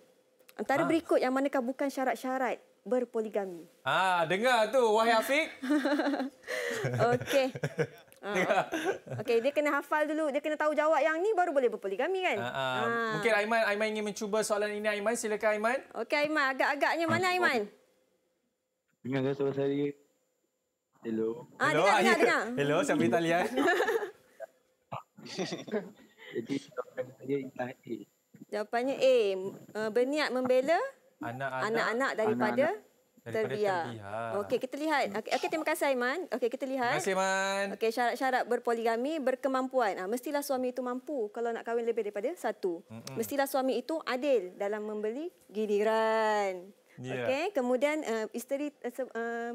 Antara ha. berikut yang manakah bukan syarat-syarat berpoligami? Ah, dengar tu wahai Afiq. okey. Ah. Okey, dia kena hafal dulu. Dia kena tahu jawab yang ni baru boleh berpoligami kan? Uh, uh. Uh. Mungkin Aiman, Aiman ingin mencuba soalan ini Aiman. Silakan Aiman. Okey Aiman, agak-agaknya mana Aiman? Dengar saya suara saya. Hello. Ah, Hello, dengar, dengar, dengar. Hello, siapa Italian? Jadi jawapannya A. Jawapannya eh, A. berniat membela anak-anak daripada anak-anak terbiar. Okey, kita lihat. Okey, okay, terima kasih Aiman. Okey, kita lihat. Terima kasih Aiman. Okey, syarat-syarat berpoligami berkemampuan. Ha, mestilah suami itu mampu kalau nak kahwin lebih daripada satu. Mm-mm. Mestilah suami itu adil dalam membeli giliran. Yeah. Okey, kemudian uh, isteri uh, uh,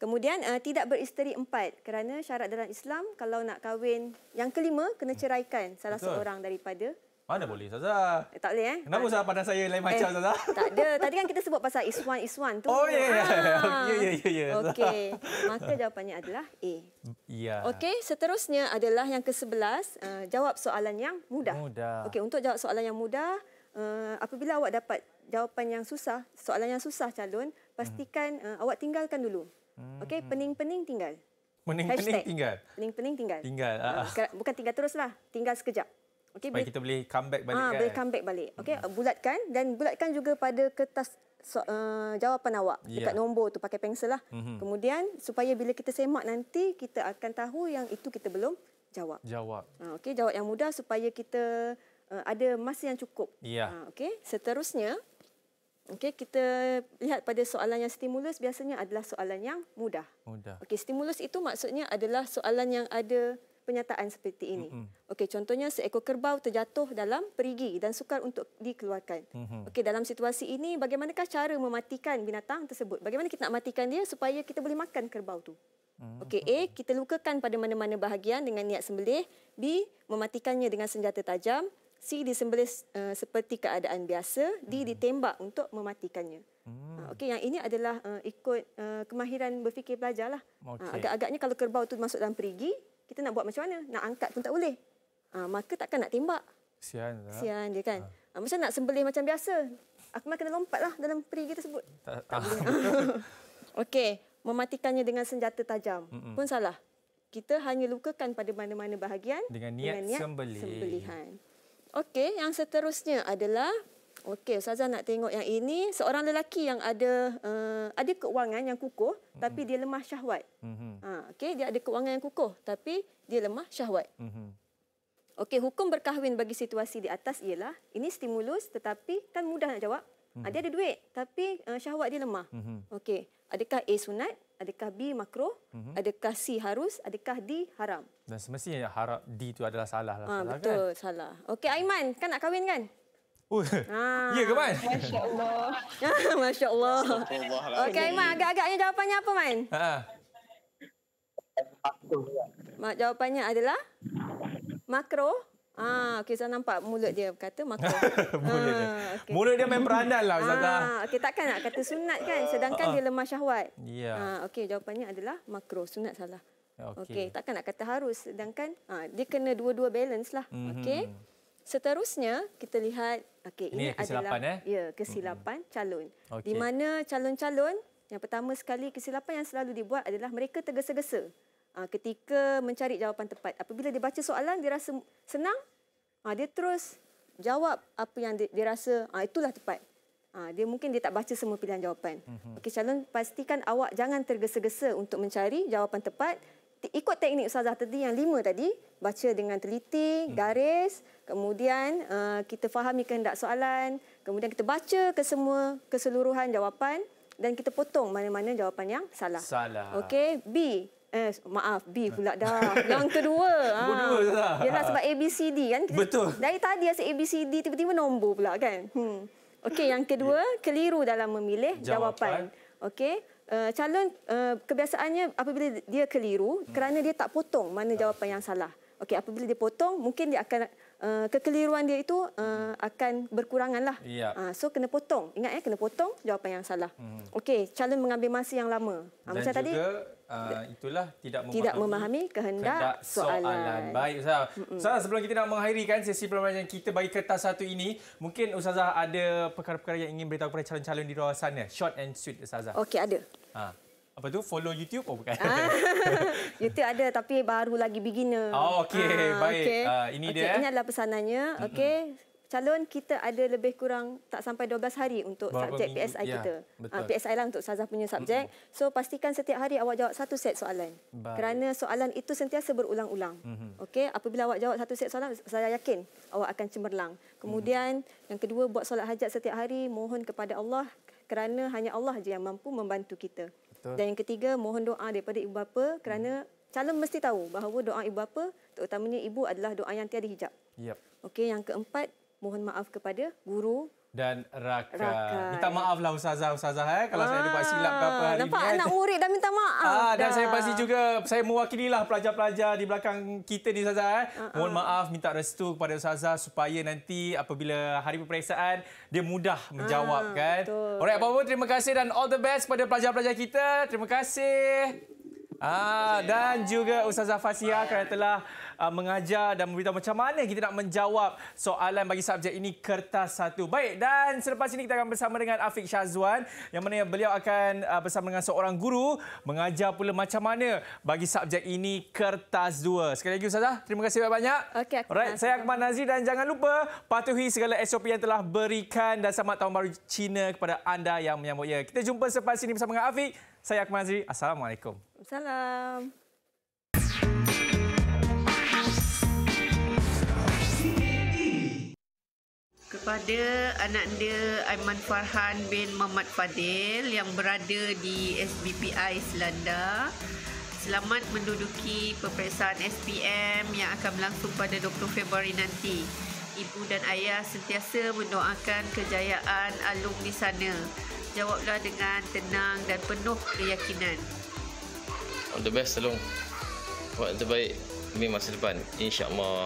kemudian uh, tidak beristeri empat kerana syarat dalam Islam kalau nak kahwin yang kelima kena ceraikan salah Betul. seorang daripada mana boleh Zaza? Eh, tak boleh eh. Kenapa Zaza pandang saya lain eh, macam Zaza? Tak ada. Tadi kan kita sebut pasal is one is one tu. Oh ya. Ya ya. Ah. ya ya ya ya. Okey. Maka jawapannya adalah A. Ya. Okey, seterusnya adalah yang ke-11, uh, eh, jawab soalan yang mudah. Mudah. Okey, untuk jawab soalan yang mudah, uh, apabila awak dapat jawapan yang susah, soalan yang susah calon, pastikan hmm. uh, awak tinggalkan dulu. Okey, hmm. pening-pening tinggal. Pening-pening tinggal. Pening-pening tinggal. Tinggal. Uh, bukan tinggal teruslah, tinggal sekejap. Okay, Supaya kita boleh come back balik ha, kan. Boleh come back balik. Okay, hmm. Bulatkan dan bulatkan juga pada kertas So, uh, jawapan awak ya. dekat nombor tu pakai pensel lah. Mm-hmm. Kemudian supaya bila kita semak nanti kita akan tahu yang itu kita belum jawab. Jawab. Uh, ah, okey, jawab yang mudah supaya kita uh, ada masa yang cukup. Ya. Yeah. Uh, okey, seterusnya okay kita lihat pada soalan yang stimulus biasanya adalah soalan yang mudah. Mudah. Okey, stimulus itu maksudnya adalah soalan yang ada penyataan seperti ini. Mm-hmm. Okey, contohnya seekor kerbau terjatuh dalam perigi dan sukar untuk dikeluarkan. Mm-hmm. Okey, dalam situasi ini bagaimanakah cara mematikan binatang tersebut? Bagaimana kita nak matikan dia supaya kita boleh makan kerbau tu? Mm-hmm. Okey, A, kita lukakan pada mana-mana bahagian dengan niat sembelih, B, mematikannya dengan senjata tajam, C, disembelih uh, seperti keadaan biasa, D, mm-hmm. ditembak untuk mematikannya. Hmm. Okey, yang ini adalah uh, ikut uh, kemahiran berfikir pelajar lah. Okay. agak-agaknya kalau kerbau tu masuk dalam perigi, kita nak buat macam mana? Nak angkat pun tak boleh. Ha, maka takkan nak tembak. Sian. Tak? Lah. Sian dia kan. Ha. Ha, macam nak sembelih macam biasa. akmal mah kena lompatlah dalam peri kita sebut. Okey, mematikannya dengan senjata tajam Mm-mm. pun salah. Kita hanya lukakan pada mana-mana bahagian dengan niat, dengan niat sembelih. sembelihan. Okey, yang seterusnya adalah Okey, Ustazah nak tengok yang ini. Seorang lelaki yang ada uh, ada keuangan yang kukuh mm-hmm. tapi dia lemah syahwat. Mm-hmm. Ha, Okey, dia ada keuangan yang kukuh tapi dia lemah syahwat. Mm-hmm. Okey, hukum berkahwin bagi situasi di atas ialah ini stimulus tetapi kan mudah nak jawab. Mm-hmm. Ha, dia mm-hmm. ada duit tapi uh, syahwat dia lemah. Mm-hmm. Okey, adakah A sunat? Adakah B makro? Mm-hmm. Adakah C harus? Adakah D haram? Dan semestinya harap D itu adalah salah. Lah, ha, kan? betul, kan? salah. Okey, Aiman kan nak kahwin kan? Oh. Ya ke Man? Masya Allah. Masya Allah. Lah. Okey Man, agak-agaknya jawapannya apa Man? Ha. Mak jawapannya adalah makro. Ah, okey saya nampak mulut dia kata makro. mulut, ah, okay. mulut dia. main peranan lah Ustazah. Ah, okey takkan nak kata sunat kan sedangkan ah. dia lemah syahwat. Ya. Yeah. Ah, okey jawapannya adalah makro. Sunat salah. Okey. Okay. Takkan nak kata harus sedangkan ah, dia kena dua-dua balance lah. Mm -hmm. Okey. Seterusnya kita lihat okey ini, ini kesilapan, adalah eh? ya kesilapan mm-hmm. calon. Okay. Di mana calon-calon yang pertama sekali kesilapan yang selalu dibuat adalah mereka tergesa-gesa ah, ketika mencari jawapan tepat. Apabila dia baca soalan dia rasa senang, ah, dia terus jawab apa yang dia, rasa ah, itulah tepat. dia mungkin dia tak baca semua pilihan jawapan. Mm-hmm. Okey calon pastikan awak jangan tergesa-gesa untuk mencari jawapan tepat ikut teknik Ustazah tadi yang lima tadi, baca dengan teliti, hmm. garis, kemudian uh, kita fahami kehendak soalan, kemudian kita baca ke semua keseluruhan jawapan dan kita potong mana-mana jawapan yang salah. Salah. Okey, B. Eh, maaf, B pula dah. Yang kedua. Ah. Kedua ha. Ialah sebab A, B, C, D kan? Kita, Betul. Dari tadi asyik A, B, C, D, tiba-tiba nombor pula kan? Hmm. Okey, yang kedua, ya. keliru dalam memilih jawapan. jawapan. Okey uh, calon uh, kebiasaannya apabila dia keliru hmm. kerana dia tak potong mana jawapan yang salah. Okey, apabila dia potong mungkin dia akan Uh, kekeliruan dia itu uh, akan berkurangan lah. Yep. Ya. Uh, ah, so kena potong. Ingat ya, kena potong jawapan yang salah. Hmm. Okey, calon mengambil masa yang lama. Uh, Dan macam juga tadi, Ah, itulah tidak, tidak memahami kehendak, kehendak soalan. soalan. Baik Ustaz. Ustaz, sebelum kita nak mengakhiri sesi pelajaran kita bagi kertas satu ini, mungkin Ustazah ada perkara-perkara yang ingin beritahu kepada calon-calon di luar sana. Short and sweet Ustazah. Okey, ada. Ha. Apa tu? Follow YouTube oh, bukan? Ah, YouTube ada tapi baru lagi beginner. Oh, okey. Ha, baik. Okay. Uh, ini okay, dia. Eh. Ini adalah pesanannya. Okey. Mm-hmm calon kita ada lebih kurang tak sampai 12 hari untuk Berapa subjek minggu? PSI ya, kita. Ah PSI lah untuk sazah punya subjek. Mm-hmm. So pastikan setiap hari awak jawab satu set soalan. Baik. Kerana soalan itu sentiasa berulang-ulang. Mm-hmm. Okey, apabila awak jawab satu set soalan saya yakin awak akan cemerlang. Kemudian mm-hmm. yang kedua buat solat hajat setiap hari mohon kepada Allah kerana hanya Allah je yang mampu membantu kita. Betul. Dan yang ketiga mohon doa daripada ibu bapa kerana mm-hmm. calon mesti tahu bahawa doa ibu bapa terutamanya ibu adalah doa yang tiada hijab. Yep. Okey, yang keempat mohon maaf kepada guru dan rakan. rakan. Minta maaflah ustazah-ustazah eh kalau Aa, saya ada buat silap ke apa hari ini. Ah, nampak eh. anak murid dah minta maaf. Aa, ah, dah. dan saya pasti juga saya mewakililah pelajar-pelajar di belakang kita ni ustazah eh. Aa, ah, Mohon maaf minta restu kepada ustazah supaya nanti apabila hari peperiksaan dia mudah menjawab Aa, kan. Betul. Alright, apa-apa terima kasih dan all the best kepada pelajar-pelajar kita. Terima kasih. Ah dan juga ustazah Fasia kerana telah Uh, mengajar dan memberitahu macam mana kita nak menjawab soalan bagi subjek ini kertas satu. Baik, dan selepas ini kita akan bersama dengan Afiq Syazwan yang mana beliau akan uh, bersama dengan seorang guru mengajar pula macam mana bagi subjek ini kertas dua. Sekali lagi Ustazah, terima kasih banyak-banyak. Okay, Alright, saya Akmal Nazri dan jangan lupa patuhi segala SOP yang telah berikan dan selamat tahun baru Cina kepada anda yang menyambutnya. Kita jumpa selepas ini bersama dengan Afiq. Saya Akmal Nazri Assalamualaikum. Assalamualaikum. kepada anak anda Aiman Farhan bin Mamat Fadil yang berada di SBPI Selanda. Selamat menduduki peperiksaan SPM yang akan berlangsung pada 20 Februari nanti. Ibu dan ayah sentiasa mendoakan kejayaan alum di sana. Jawablah dengan tenang dan penuh keyakinan. All the best, Alung. Buat terbaik demi masa depan. InsyaAllah.